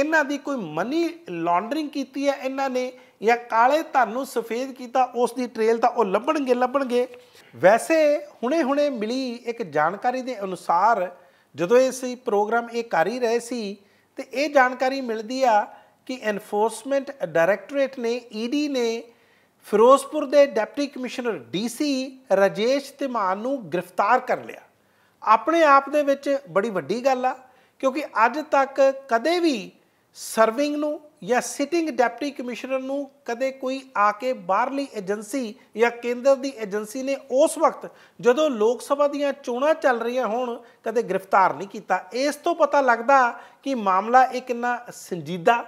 ਇਹਨਾਂ ਦੀ ਕੋਈ ਮਨੀ ਲਾਂਡਰਿੰਗ ਕੀਤੀ ਹੈ ਇਹਨਾਂ ਨੇ ਜਾਂ ਕਾਲੇ ਧਨ ਨੂੰ ਸਫੇਦ ਕੀਤਾ ਉਸ ਦੀ ਟ੍ਰੇਲ ਤਾਂ ਉਹ ਲੱਭਣਗੇ ਲੱਭਣਗੇ ਵੈਸੇ ਹੁਣੇ-ਹੁਣੇ ਮਿਲੀ ਇੱਕ ਜਾਣਕਾਰੀ ਦੇ ਅਨੁਸਾਰ ਜਦੋਂ ਇਹ ਸੀ ਪ੍ਰੋਗਰਾਮ ਇਹ ਕਰ ਹੀ ਰਹੇ ਸੀ ਤੇ ਇਹ ਜਾਣਕਾਰੀ ਮਿਲਦੀ ਆ ਕਿ ਐਨਫੋਰਸਮੈਂਟ ਡਾਇਰੈਕਟੋਰੇਟ ਨੇ ਈਡੀ e ਨੇ ਫਿਰੋਜ਼ਪੁਰ ਦੇ deputy commissioner DC Rajesh Dhiman ਨੂੰ ਗ੍ਰਿਫਤਾਰ ਕਰ ਲਿਆ ਆਪਣੇ ਆਪ ਦੇ ਵਿੱਚ ਬੜੀ ਵੱਡੀ ਗੱਲ ਆ ਕਿਉਂਕਿ ਅੱਜ ਤੱਕ ਕਦੇ ਵੀ ਸਰਵਿੰਗ ਨੂੰ ਜਾਂ ਸਿਟਿੰਗ ਡਿਪਟੀ ਕਮਿਸ਼ਨਰ ਨੂੰ ਕਦੇ ਕੋਈ ਆ ਕੇ ਬਾਹਰਲੀ ਏਜੰਸੀ ਜਾਂ ਕੇਂਦਰ ਦੀ ਏਜੰਸੀ ਨੇ ਉਸ ਵਕਤ ਜਦੋਂ ਲੋਕ ਸਭਾ ਦੀਆਂ ਚੋਣਾਂ ਚੱਲ ਰਹੀਆਂ ਹੋਣ ਕਦੇ ਗ੍ਰਿਫਤਾਰ ਨਹੀਂ ਕੀਤਾ ਇਸ ਤੋਂ ਪਤਾ ਲੱਗਦਾ ਕਿ ਮਾਮਲਾ ਇਹ ਕਿੰਨਾ ਸੰਜੀਦਾ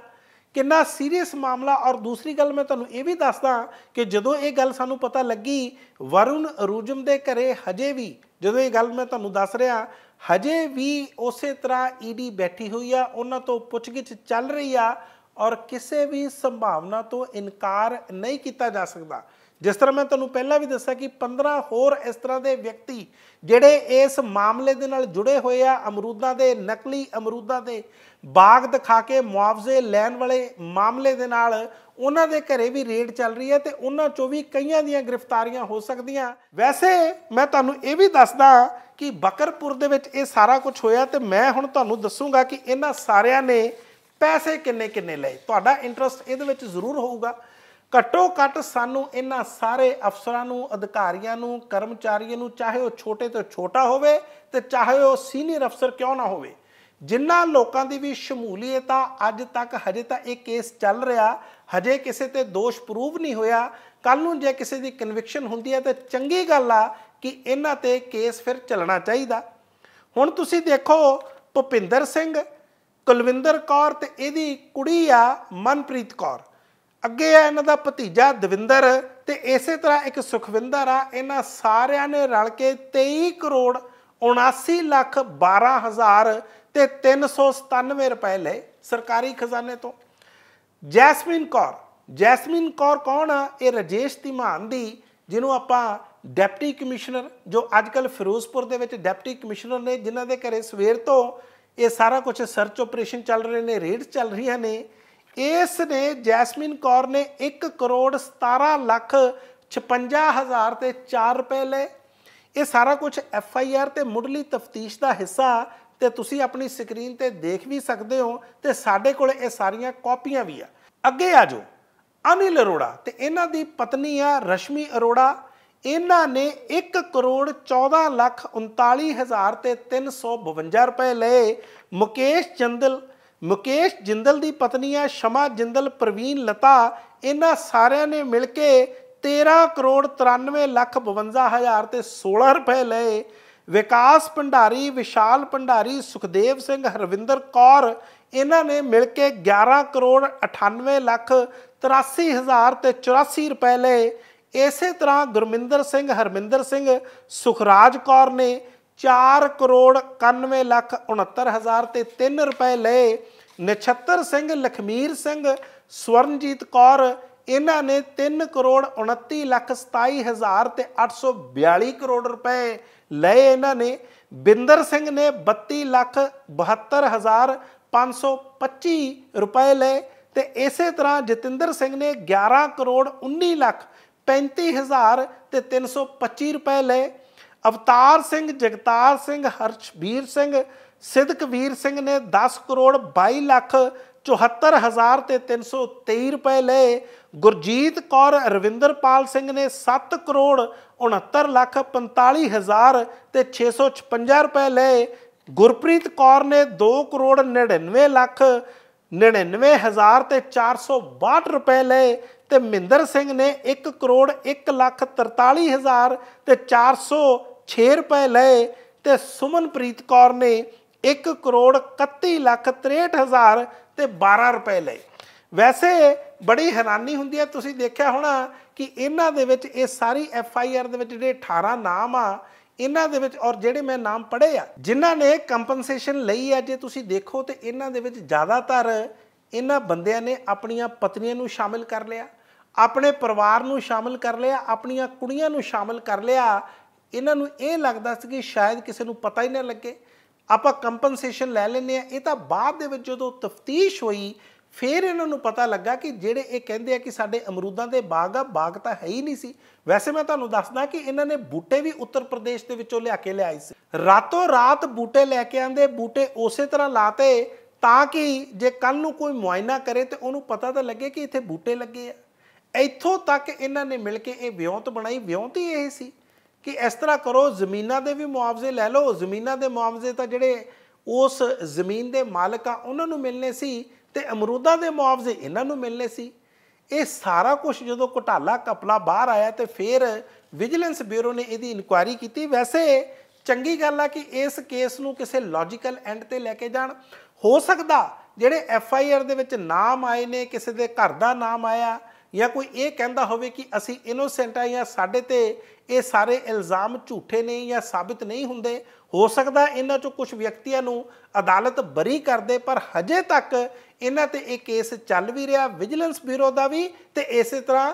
ਕਿੰਨਾ ਸੀਰੀਅਸ ਮਾਮਲਾ ਔਰ ਦੂਸਰੀ ਗੱਲ ਮੈਂ ਤੁਹਾਨੂੰ ਇਹ ਵੀ ਦੱਸਦਾ ਕਿ ਜਦੋਂ ਇਹ ਗੱਲ ਸਾਨੂੰ ਪਤਾ ਲੱਗੀ ਵਰੁਣ ਰੂਜਮ ਦੇ ਘਰੇ ਹਜੇ ਵੀ ਜਦੋਂ ਇਹ ਗੱਲ ਮੈਂ ਤੁਹਾਨੂੰ ਦੱਸ ਰਿਹਾ ਹਜੇ ਵੀ ਉਸੇ ਤਰ੍ਹਾਂ ਈਡੀ ਬੈਠੀ ਹੋਈ ਆ ਉਹਨਾਂ ਤੋਂ ਪੁੱਛਗਿੱਛ ਚੱਲ ਰਹੀ ਆ ਔਰ ਕਿਸੇ ਵੀ ਸੰਭਾਵਨਾ ਤੋਂ ਇਨਕਾਰ ਨਹੀਂ ਕੀਤਾ ਜਾ ਸਕਦਾ ਜਿਸ ਤਰ੍ਹਾਂ ਮੈਂ ਤੁਹਾਨੂੰ ਪਹਿਲਾਂ ਵੀ ਦੱਸਿਆ ਕਿ 15 ਹੋਰ ਇਸ ਤਰ੍ਹਾਂ ਦੇ ਵਿਅਕਤੀ ਜਿਹੜੇ ਇਸ ਮਾਮਲੇ ਦੇ ਨਾਲ ਜੁੜੇ ਹੋਏ ਆ ਅਮਰੂਦਾਂ ਦੇ ਨਕਲੀ ਅਮਰੂਦਾਂ ਦੇ ਬਾਗ ਦਿਖਾ ਕੇ ਮੁਆਵਜ਼ੇ ਲੈਣ ਵਾਲੇ ਮਾਮਲੇ ਦੇ ਨਾਲ ਉਹਨਾਂ ਦੇ ਘਰੇ ਵੀ ਰੇਡ ਚੱਲ ਰਹੀ ਹੈ ਤੇ ਉਹਨਾਂ ਚੋਂ ਵੀ ਕਈਆਂ ਦੀਆਂ ਗ੍ਰਿਫਤਾਰੀਆਂ ਹੋ ਸਕਦੀਆਂ ਵੈਸੇ ਮੈਂ ਤੁਹਾਨੂੰ ਇਹ ਵੀ ਦੱਸਦਾ ਕਿ ਬਕਰਪੁਰ ਦੇ ਵਿੱਚ ਇਹ ਸਾਰਾ ਕੁਝ ਹੋਇਆ ਤੇ ਮੈਂ ਹੁਣ ਤੁਹਾਨੂੰ ਦੱਸੂਗਾ ਕਿ ਇਹਨਾਂ ਸਾਰਿਆਂ ਨੇ ਪੈਸੇ ਕਿੰਨੇ ਕਿੰਨੇ ਲਏ ਤੁਹਾਡਾ ਇੰਟਰਸਟ ਇਹਦੇ ਵਿੱਚ ਜ਼ਰੂਰ ਹੋਊਗਾ ਘੱਟੋ ਘੱਟ ਸਾਨੂੰ ਇਹਨਾਂ ਸਾਰੇ ਅਫਸਰਾਂ ਨੂੰ ਅਧਿਕਾਰੀਆਂ ਨੂੰ ਕਰਮਚਾਰੀਆਂ ਨੂੰ ਚਾਹੇ ਉਹ ਛੋਟੇ ਤੋਂ ਛੋਟਾ ਹੋਵੇ ਤੇ ਚਾਹੇ ਉਹ ਸੀਨੀਅਰ ਅਫਸਰ ਕਿਉਂ ਨਾ ਹੋਵੇ ਜਿੰਨਾ ਲੋਕਾਂ ਦੀ ਵੀ ਸ਼ਮੂਲੀਅਤ ਆ ਅੱਜ ਤੱਕ ਹਜੇ ਤਾਂ ਇਹ ਕੇਸ ਚੱਲ ਰਿਹਾ ਹਜੇ ਕਿਸੇ ਤੇ ਦੋਸ਼ ਪ੍ਰੂਵ ਨਹੀਂ ਹੋਇਆ ਕੱਲ ਨੂੰ ਜੇ ਕਿਸੇ ਦੀ ਕਨਵਿਕਸ਼ਨ ਹੁੰਦੀ ਹੈ ਤਾਂ ਚੰਗੀ ਗੱਲ ਆ ਕਿ ਇਹਨਾਂ ਤੇ ਕੇਸ ਫਿਰ ਚੱਲਣਾ ਚਾਹੀਦਾ ਹੁਣ ਤੁਸੀਂ ਦੇਖੋ ਭੁਪਿੰਦਰ ਸਿੰਘ ਕੁਲਵਿੰਦਰ ਕੌਰ ਤੇ ਇਹਦੀ ਕੁੜੀ ਆ ਮਨਪ੍ਰੀਤ ਕੌਰ ਅੱਗੇ ਆ ਇਹਨਾਂ ਦਾ ਭਤੀਜਾ ਦਵਿੰਦਰ ਤੇ ਇਸੇ ਤਰ੍ਹਾਂ ਇੱਕ ਸੁਖਵਿੰਦਰ ਆ ਇਹਨਾਂ ਸਾਰਿਆਂ ਨੇ ਰਲ ਕੇ 23 ਕਰੋੜ 79 ਲੱਖ 12 ਹਜ਼ਾਰ ਤੇ 397 ਰੁਪਏ ਲਏ ਸਰਕਾਰੀ ਖਜ਼ਾਨੇ ਤੋਂ ਜੈਸਮੀਨ ਕੌਰ ਜੈਸਮੀਨ ਕੌਰ ਕੌਣ ਆ ਇਹ ਰਜੇਸ਼ ਧੀਮਾਨ ਦੀ ਜਿਹਨੂੰ ਆਪਾਂ ਡਿਪਟੀ ਕਮਿਸ਼ਨਰ ਜੋ ਅੱਜਕੱਲ ਫਿਰੋਜ਼ਪੁਰ ਦੇ ਵਿੱਚ ਡਿਪਟੀ ਕਮਿਸ਼ਨਰ ਨੇ ਜਿਨ੍ਹਾਂ ਦੇ ਘਰੇ ਸਵੇਰ ਤੋਂ ਇਹ ਸਾਰਾ ਕੁਝ ਸਰਚ ਆਪਰੇਸ਼ਨ ਚੱਲ ਰਹੇ ਨੇ ਰੇਡ ਚੱਲ ਰਹੀਆਂ ਨੇ ਇਸ ਨੇ ਜੈਸਮਿਨ ਕੌਰ ਨੇ 1 ਕਰੋੜ 17 ਲੱਖ 56 ਹਜ਼ਾਰ ਤੇ 4 ਰੁਪਏ ਲਏ ਇਹ ਸਾਰਾ ਕੁਝ ਐਫ ਆਈ ਆਰ ਤੇ ਮੁੱਢਲੀ ਤਫਤੀਸ਼ ਦਾ ਹਿੱਸਾ ਤੇ ਤੁਸੀਂ ਆਪਣੀ ਸਕਰੀਨ ਤੇ ਦੇਖ ਵੀ ਸਕਦੇ ਹੋ ਤੇ ਸਾਡੇ ਕੋਲ ਇਹ ਸਾਰੀਆਂ ਕਾਪੀਆਂ ਵੀ ਆ ਅੱਗੇ ਆ ਜਾਓ ਅਨਿਲ ਅਰੋੜਾ ਤੇ ਇਹਨਾਂ ਦੀ ਪਤਨੀ ਆ ਰਸ਼ਮੀ ਅਰੋੜਾ ਇਹਨਾਂ ਨੇ 1 ਕਰੋੜ 14 ਲੱਖ 39 ਹਜ਼ਾਰ ਤੇ 352 ਰੁਪਏ ਲਏ ਮੁਕੇਸ਼ ਚੰਦਲ ਮੁਕੇਸ਼ ਜਿੰਦਲ ਦੀ ਪਤਨੀ ਹੈ ਸ਼ਮਾ ਜਿੰਦਲ ਪ੍ਰਵੀਨ ਲਤਾ ਇਹਨਾਂ ਸਾਰਿਆਂ ਨੇ ਮਿਲ ਕੇ 13 ਕਰੋੜ 93 ਲੱਖ 52 ਹਜ਼ਾਰ ਤੇ 16 ਰੁਪਏ ਲਏ ਵਿਕਾਸ ਭੰਡਾਰੀ ਵਿਸ਼ਾਲ ਭੰਡਾਰੀ ਸੁਖਦੇਵ ਸਿੰਘ ਹਰਵਿੰਦਰ ਕੌਰ ਇਹਨਾਂ ਨੇ ਮਿਲ ਕੇ 11 ਕਰੋੜ 98 ਲੱਖ 83 ਹਜ਼ਾਰ ਤੇ 84 ਰੁਪਏ ਲਏ ਇਸੇ ਤਰ੍ਹਾਂ ਗੁਰਮਿੰਦਰ ਸਿੰਘ ਹਰਮਿੰਦਰ ਸਿੰਘ ਸੁਖਰਾਜ ਕੌਰ ਨੇ 4 ਕਰੋੜ 91 ਲੱਖ 69 ਹਜ਼ਾਰ ਤੇ 3 ਰੁਪਏ ਲਏ ਨਛੱਤਰ ਸਿੰਘ ਲਖਮੀਰ ਸਿੰਘ ਸਵਰਨਜੀਤ ਕੌਰ ਇਹਨਾਂ ਨੇ 3 ਕਰੋੜ 29 ਲੱਖ 27 ਹਜ਼ਾਰ ਤੇ 842 ਕਰੋੜ ਰੁਪਏ ਲਏ ਇਹਨਾਂ ਨੇ ਬਿੰਦਰ ਸਿੰਘ ਨੇ 32 ਲੱਖ 72 ਹਜ਼ਾਰ 525 ਰੁਪਏ ਲਏ ਤੇ ਇਸੇ ਤਰ੍ਹਾਂ ਜਤਿੰਦਰ ਸਿੰਘ ਨੇ 11 ਕਰੋੜ 19 ਲੱਖ 35 ਹਜ਼ਾਰ ਤੇ 325 ਰੁਪਏ ਲਏ ਅਵਤਾਰ ਸਿੰਘ ਜਗਤਾਰ ਸਿੰਘ ਹਰਸ਼ਵੀਰ ਸਿੰਘ ਸਿਦਕ ਵੀਰ ਸਿੰਘ ਨੇ 10 ਕਰੋੜ 22 ਲੱਖ 74000 ਤੇ 323 ਰੁਪਏ ਲਏ ਗੁਰਜੀਤ ਕੌਰ ਰਵਿੰਦਰਪਾਲ ਸਿੰਘ ਨੇ 7 ਕਰੋੜ 69 ਲੱਖ 45000 ਤੇ 656 ਰੁਪਏ ਲਏ ਗੁਰਪ੍ਰੀਤ ਕੌਰ ਨੇ 2 ਕਰੋੜ 99 ਲੱਖ 99000 ਤੇ 462 ਰੁਪਏ ਲਏ ਤੇ ਮਹਿੰਦਰ ਸਿੰਘ ਨੇ 1 ਕਰੋੜ 1 ਲੱਖ 43000 ਤੇ 400 6 ਰੁਪਏ ਲਏ ਤੇ ਸੁਮਨਪ੍ਰੀਤ ਕੌਰ ਨੇ 1 ਕਰੋੜ 31 ਲੱਖ 63 ਹਜ਼ਾਰ ਤੇ 12 ਰੁਪਏ ਲਏ ਵੈਸੇ ਬੜੀ ਹੈਰਾਨੀ ਹੁੰਦੀ ਹੈ ਤੁਸੀਂ ਦੇਖਿਆ ਹੋਣਾ ਕਿ ਇਹਨਾਂ ਦੇ ਵਿੱਚ ਇਹ ਸਾਰੀ ਐਫ ਆਈ ਆਰ ਦੇ ਵਿੱਚ ਜਿਹੜੇ 18 ਨਾਮ ਆ ਇਹਨਾਂ ਦੇ ਵਿੱਚ ਔਰ ਜਿਹੜੇ ਮੈਂ ਨਾਮ ਪੜ੍ਹੇ ਆ ਜਿਨ੍ਹਾਂ ਨੇ ਕੰਪਨਸੇਸ਼ਨ ਲਈ ਆ ਜੇ ਤੁਸੀਂ ਦੇਖੋ ਤੇ ਇਹਨਾਂ ਦੇ ਵਿੱਚ ਜ਼ਿਆਦਾਤਰ ਇਹਨਾਂ ਬੰਦਿਆਂ ਨੇ ਆਪਣੀਆਂ ਪਤਨੀਆਂ ਨੂੰ ਸ਼ਾਮਿਲ ਕਰ ਲਿਆ ਆਪਣੇ ਪਰਿਵਾਰ ਨੂੰ ਸ਼ਾਮਿਲ ਕਰ ਲਿਆ ਆਪਣੀਆਂ ਕੁੜੀਆਂ ਨੂੰ ਸ਼ਾਮਿਲ ਕਰ ਲਿਆ ਇਹਨਾਂ ਨੂੰ ਇਹ ਲੱਗਦਾ ਸੀ ਕਿ ਸ਼ਾਇਦ ਕਿਸੇ ਨੂੰ ਪਤਾ ਹੀ ਨਾ ਲੱਗੇ ਆਪਾਂ ਕੰਪਨਸੇਸ਼ਨ ਲੈ ਲੈਨੇ ਆ ਇਹ ਤਾਂ ਬਾਅਦ ਦੇ ਵਿੱਚ ਜਦੋਂ ਤਫਤੀਸ਼ ਹੋਈ ਫਿਰ ਇਹਨਾਂ ਨੂੰ ਪਤਾ ਲੱਗਾ ਕਿ ਜਿਹੜੇ ਇਹ ਕਹਿੰਦੇ ਆ ਕਿ ਸਾਡੇ ਅਮਰੂਦਾਂ ਦੇ ਬਾਗ ਆ ਬਾਗ ਤਾਂ ਹੈ ਹੀ ਨਹੀਂ ਸੀ ਵੈਸੇ ਮੈਂ ਤੁਹਾਨੂੰ ਦੱਸਦਾ ਕਿ ਇਹਨਾਂ ਨੇ ਬੂਟੇ ਵੀ ਉੱਤਰ ਪ੍ਰਦੇਸ਼ ਦੇ ਵਿੱਚੋਂ ਲਿਆ ਕੇ ਲਿਆਏ ਸੀ ਰਾਤੋਂ ਰਾਤ ਬੂਟੇ ਲੈ ਕੇ ਆਂਦੇ ਬੂਟੇ ਉਸੇ ਤਰ੍ਹਾਂ ਲਾਤੇ ਤਾਂ ਕਿ ਜੇ ਕੱਲ ਨੂੰ ਕੋਈ ਮੁਆਇਨਾ ਕਰੇ ਤੇ ਉਹਨੂੰ ਪਤਾ ਤਾਂ ਲੱਗੇ ਕਿ ਇੱਥੇ ਬੂਟੇ ਲੱਗੇ ਆ ਇੱਥੋਂ ਤੱਕ ਇਹਨਾਂ ਨੇ ਮਿਲ ਕੇ ਇਹ ਵਿਉਂਤ ਬਣਾਈ ਵਿਉਂਤ ਹੀ ਇਹ ਸੀ ਕਿ ਇਸ ਤਰ੍ਹਾਂ ਕਰੋ ਜ਼ਮੀਨਾਂ ਦੇ ਵੀ ਮੁਆਵਜ਼ੇ ਲੈ ਲਓ ਜ਼ਮੀਨਾਂ ਦੇ ਮੁਆਵਜ਼ੇ ਤਾਂ ਜਿਹੜੇ ਉਸ ਜ਼ਮੀਨ ਦੇ ਮਾਲਕ ਆ ਉਹਨਾਂ ਨੂੰ ਮਿਲਨੇ ਸੀ ਤੇ ਅਮਰੂਦਾਂ ਦੇ ਮੁਆਵਜ਼ੇ ਇਹਨਾਂ ਨੂੰ ਮਿਲਨੇ ਸੀ ਇਹ ਸਾਰਾ ਕੁਝ ਜਦੋਂ ਘਟਾਲਾ ਕਪਲਾ ਬਾਹਰ ਆਇਆ ਤੇ ਫਿਰ ਵਿਜੀਲੈਂਸ ਬਿਊਰੋ ਨੇ ਇਹਦੀ ਇਨਕੁਆਇਰੀ ਕੀਤੀ ਵੈਸੇ ਚੰਗੀ ਗੱਲ ਆ ਕਿ ਇਸ ਕੇਸ ਨੂੰ ਕਿਸੇ ਲੌਜੀਕਲ ਐਂਡ ਤੇ ਲੈ ਕੇ ਜਾਣ ਹੋ ਸਕਦਾ ਜਿਹੜੇ ਐਫ ਆਈ ਆਰ ਦੇ ਵਿੱਚ ਨਾਮ ਆਏ ਨੇ ਕਿਸੇ ਦੇ ਘਰ ਦਾ ਨਾਮ ਆਇਆ ਜਾਂ ਕੋਈ ਇਹ ਕਹਿੰਦਾ ਹੋਵੇ ਕਿ ਅਸੀਂ ਇਨੋਸੈਂਟ ਆ ਜਾਂ ਸਾਡੇ ਤੇ ਇਹ ਸਾਰੇ ਇਲਜ਼ਾਮ ਝੂਠੇ ਨੇ ਜਾਂ ਸਾਬਤ ਨਹੀਂ ਹੁੰਦੇ ਹੋ ਸਕਦਾ ਇਹਨਾਂ ਚੋਂ ਕੁਝ ਵਿਅਕਤੀਆਂ ਨੂੰ ਅਦਾਲਤ ਬਰੀ ਕਰ ਦੇ ਪਰ ਹਜੇ ਤੱਕ ਇਹਨਾਂ ਤੇ ਇਹ ਕੇਸ ਚੱਲ ਵੀ ਰਿਹਾ ਵਿਜੀਲੈਂਸ ਬਿਊਰੋ ਦਾ ਵੀ ਤੇ ਇਸੇ ਤਰ੍ਹਾਂ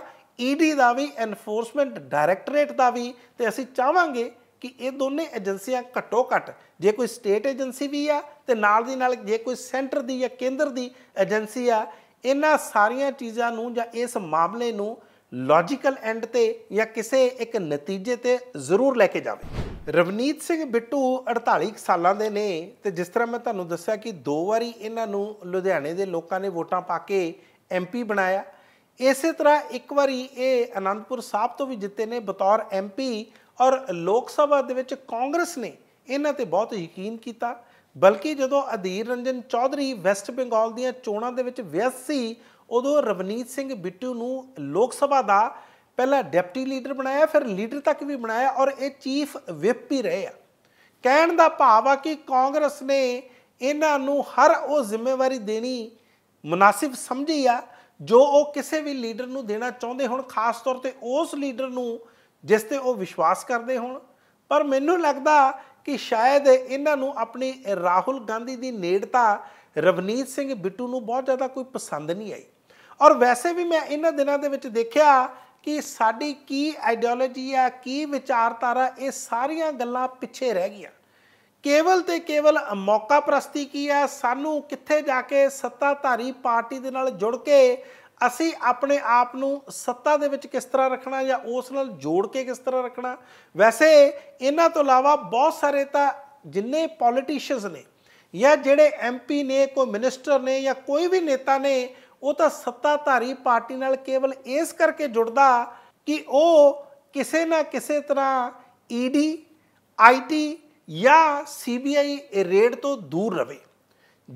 ਈਡੀ e ਦਾ ਵੀ ਐਨਫੋਰਸਮੈਂਟ ਡਾਇਰੈਕਟੋਰੇਟ ਦਾ ਵੀ ਤੇ ਅਸੀਂ ਚਾਹਾਂਗੇ ਕਿ ਇਹ ਦੋਨੇ ਏਜੰਸੀਆਂ ਘੱਟੋ ਘੱਟ ਜੇ ਕੋਈ ਸਟੇਟ ਏਜੰਸੀ ਵੀ ਆ ਤੇ ਨਾਲ ਦੀ ਨਾਲ ਜੇ ਕੋਈ ਸੈਂਟਰ ਦੀ ਜਾਂ ਕੇਂਦਰ ਦੀ ਏਜੰਸੀ ਆ ਇਹਨਾਂ ਸਾਰੀਆਂ ਚੀਜ਼ਾਂ ਨੂੰ ਜਾਂ ਇਸ ਮਾਮਲੇ ਨੂੰ ਲੌਜੀਕਲ ਐਂਡ ਤੇ ਜਾਂ ਕਿਸੇ ਇੱਕ ਨਤੀਜੇ ਤੇ ਜ਼ਰੂਰ ਲੈ ਕੇ ਜਾਵੇ ਰਵਨੀਤ ਸਿੰਘ ਬਿੱਟੂ 48 ਸਾਲਾਂ ਦੇ ਨੇ ਤੇ ਜਿਸ ਤਰ੍ਹਾਂ ਮੈਂ ਤੁਹਾਨੂੰ ਦੱਸਿਆ ਕਿ ਦੋ ਵਾਰੀ ਇਹਨਾਂ ਨੂੰ ਲੁਧਿਆਣੇ ਦੇ ਲੋਕਾਂ ਨੇ ਵੋਟਾਂ ਪਾ ਕੇ ਐਮਪੀ ਬਣਾਇਆ ਇਸੇ ਤਰ੍ਹਾਂ ਇੱਕ ਵਾਰੀ ਇਹ ਅਨੰਦਪੁਰ ਸਾਹਿਬ ਤੋਂ ਵੀ ਜਿੱਤੇ ਨੇ ਬਤੌਰ ਐਮਪੀ ਔਰ ਲੋਕ ਸਭਾ ਦੇ ਵਿੱਚ ਕਾਂਗਰਸ ਨੇ ਇਹਨਾਂ ਤੇ ਬਹੁਤ ਯਕੀਨ ਕੀਤਾ ਬਲਕਿ ਜਦੋਂ ਅਧੀਰ ਰੰਜਨ ਚੌਧਰੀ ਵੈਸਟ ਬੰਗਾਲ ਦੀਆਂ ਚੋਣਾਂ ਦੇ ਵਿੱਚ ਵਿਅਸਤ ਸੀ ਉਦੋਂ ਰਵਨੀਤ ਸਿੰਘ ਬਿੱਟੂ ਨੂੰ ਲੋਕ ਸਭਾ ਦਾ ਪਹਿਲਾ ਡਿਪਟੀ ਲੀਡਰ ਬਣਾਇਆ ਫਿਰ ਲੀਡਰ ਤੱਕ ਵੀ ਬਣਾਇਆ ਔਰ ਇਹ ਚੀਫ ਵਿਪ ਵੀ ਰਹੇ ਆ ਕਹਿਣ ਦਾ ਭਾਵ ਆ ਕਿ ਕਾਂਗਰਸ ਨੇ ਇਹਨਾਂ ਨੂੰ ਹਰ ਉਹ ਜ਼ਿੰਮੇਵਾਰੀ ਦੇਣੀ ਮੁਨਾਸਿਬ ਸਮਝੀ ਆ ਜੋ ਉਹ ਕਿਸੇ ਵੀ ਲੀਡਰ ਨੂੰ ਦੇਣਾ ਚਾਹੁੰਦੇ ਹੁਣ ਖਾਸ ਤੌਰ ਤੇ ਉਸ ਲੀਡਰ ਨੂੰ ਜਿਸ ਤੇ ਉਹ ਵਿਸ਼ਵਾਸ ਕਰਦੇ ਹੁਣ ਪਰ ਮੈਨੂੰ ਲੱਗਦਾ ਕਿ ਸ਼ਾਇਦ ਇਹਨਾਂ ਨੂੰ ਆਪਣੀ ਰਾਹੁਲ ਗਾਂਧੀ ਦੀ ਨੇੜਤਾ ਰਵਨੀਤ ਸਿੰਘ ਬਿੱਟੂ ਨੂੰ ਬਹੁਤ ਜ਼ਿਆਦਾ ਕੋਈ ਪਸੰਦ ਨਹੀਂ ਆਈ ਔਰ ਵੈਸੇ ਵੀ ਮੈਂ ਇਹਨਾਂ ਦਿਨਾਂ ਦੇ ਵਿੱਚ ਦੇਖਿਆ ਕਿ ਸਾਡੀ ਕੀ ਆਈਡੀਓਲੋਜੀ ਆ ਕੀ ਵਿਚਾਰਧਾਰਾ ਇਹ ਸਾਰੀਆਂ ਗੱਲਾਂ ਪਿੱਛੇ ਰਹਿ ਗਈਆਂ ਕੇਵਲ ਤੇ ਕੇਵਲ ਮੌਕਾ ਪ੍ਰਸਤੀ ਕੀ ਆ ਸਾਨੂੰ ਕਿੱਥੇ ਜਾ ਕੇ ਸੱਤਾਧਾਰੀ ਪਾਰਟੀ ਦੇ ਨਾਲ ਜੁੜ ਕੇ ਅਸੀਂ ਆਪਣੇ ਆਪ ਨੂੰ ਸੱਤਾ ਦੇ ਵਿੱਚ ਕਿਸ ਤਰ੍ਹਾਂ ਰੱਖਣਾ ਜਾਂ ਉਸ ਨਾਲ ਜੋੜ ਕੇ ਕਿਸ ਤਰ੍ਹਾਂ ਰੱਖਣਾ ਵੈਸੇ ਇਹਨਾਂ ਤੋਂ ਇਲਾਵਾ ਬਹੁਤ ਸਾਰੇ ਤਾਂ ਜਿੰਨੇ ਪੋਲੀਟੀਸ਼ੀਅਨਸ ਨੇ ਜਾਂ ਜਿਹੜੇ ਐਮਪੀ ਨੇ ਕੋਈ ਮਿਨਿਸਟਰ ਨੇ ਜਾਂ ਕੋਈ ਵੀ ਨੇਤਾ ਨੇ ਉਹ ਤਾਂ ਸੱਤਾਧਾਰੀ ਪਾਰਟੀ ਨਾਲ ਕੇਵਲ ਇਸ ਕਰਕੇ ਜੁੜਦਾ ਕਿ ਉਹ ਕਿਸੇ ਨਾ ਕਿਸੇ ਤਰ੍ਹਾਂ ਈਡੀ ਆਈਟੀ ਜਾਂ ਸੀਬੀਆਈ ਰੇਡ ਤੋਂ ਦੂਰ ਰਵੇ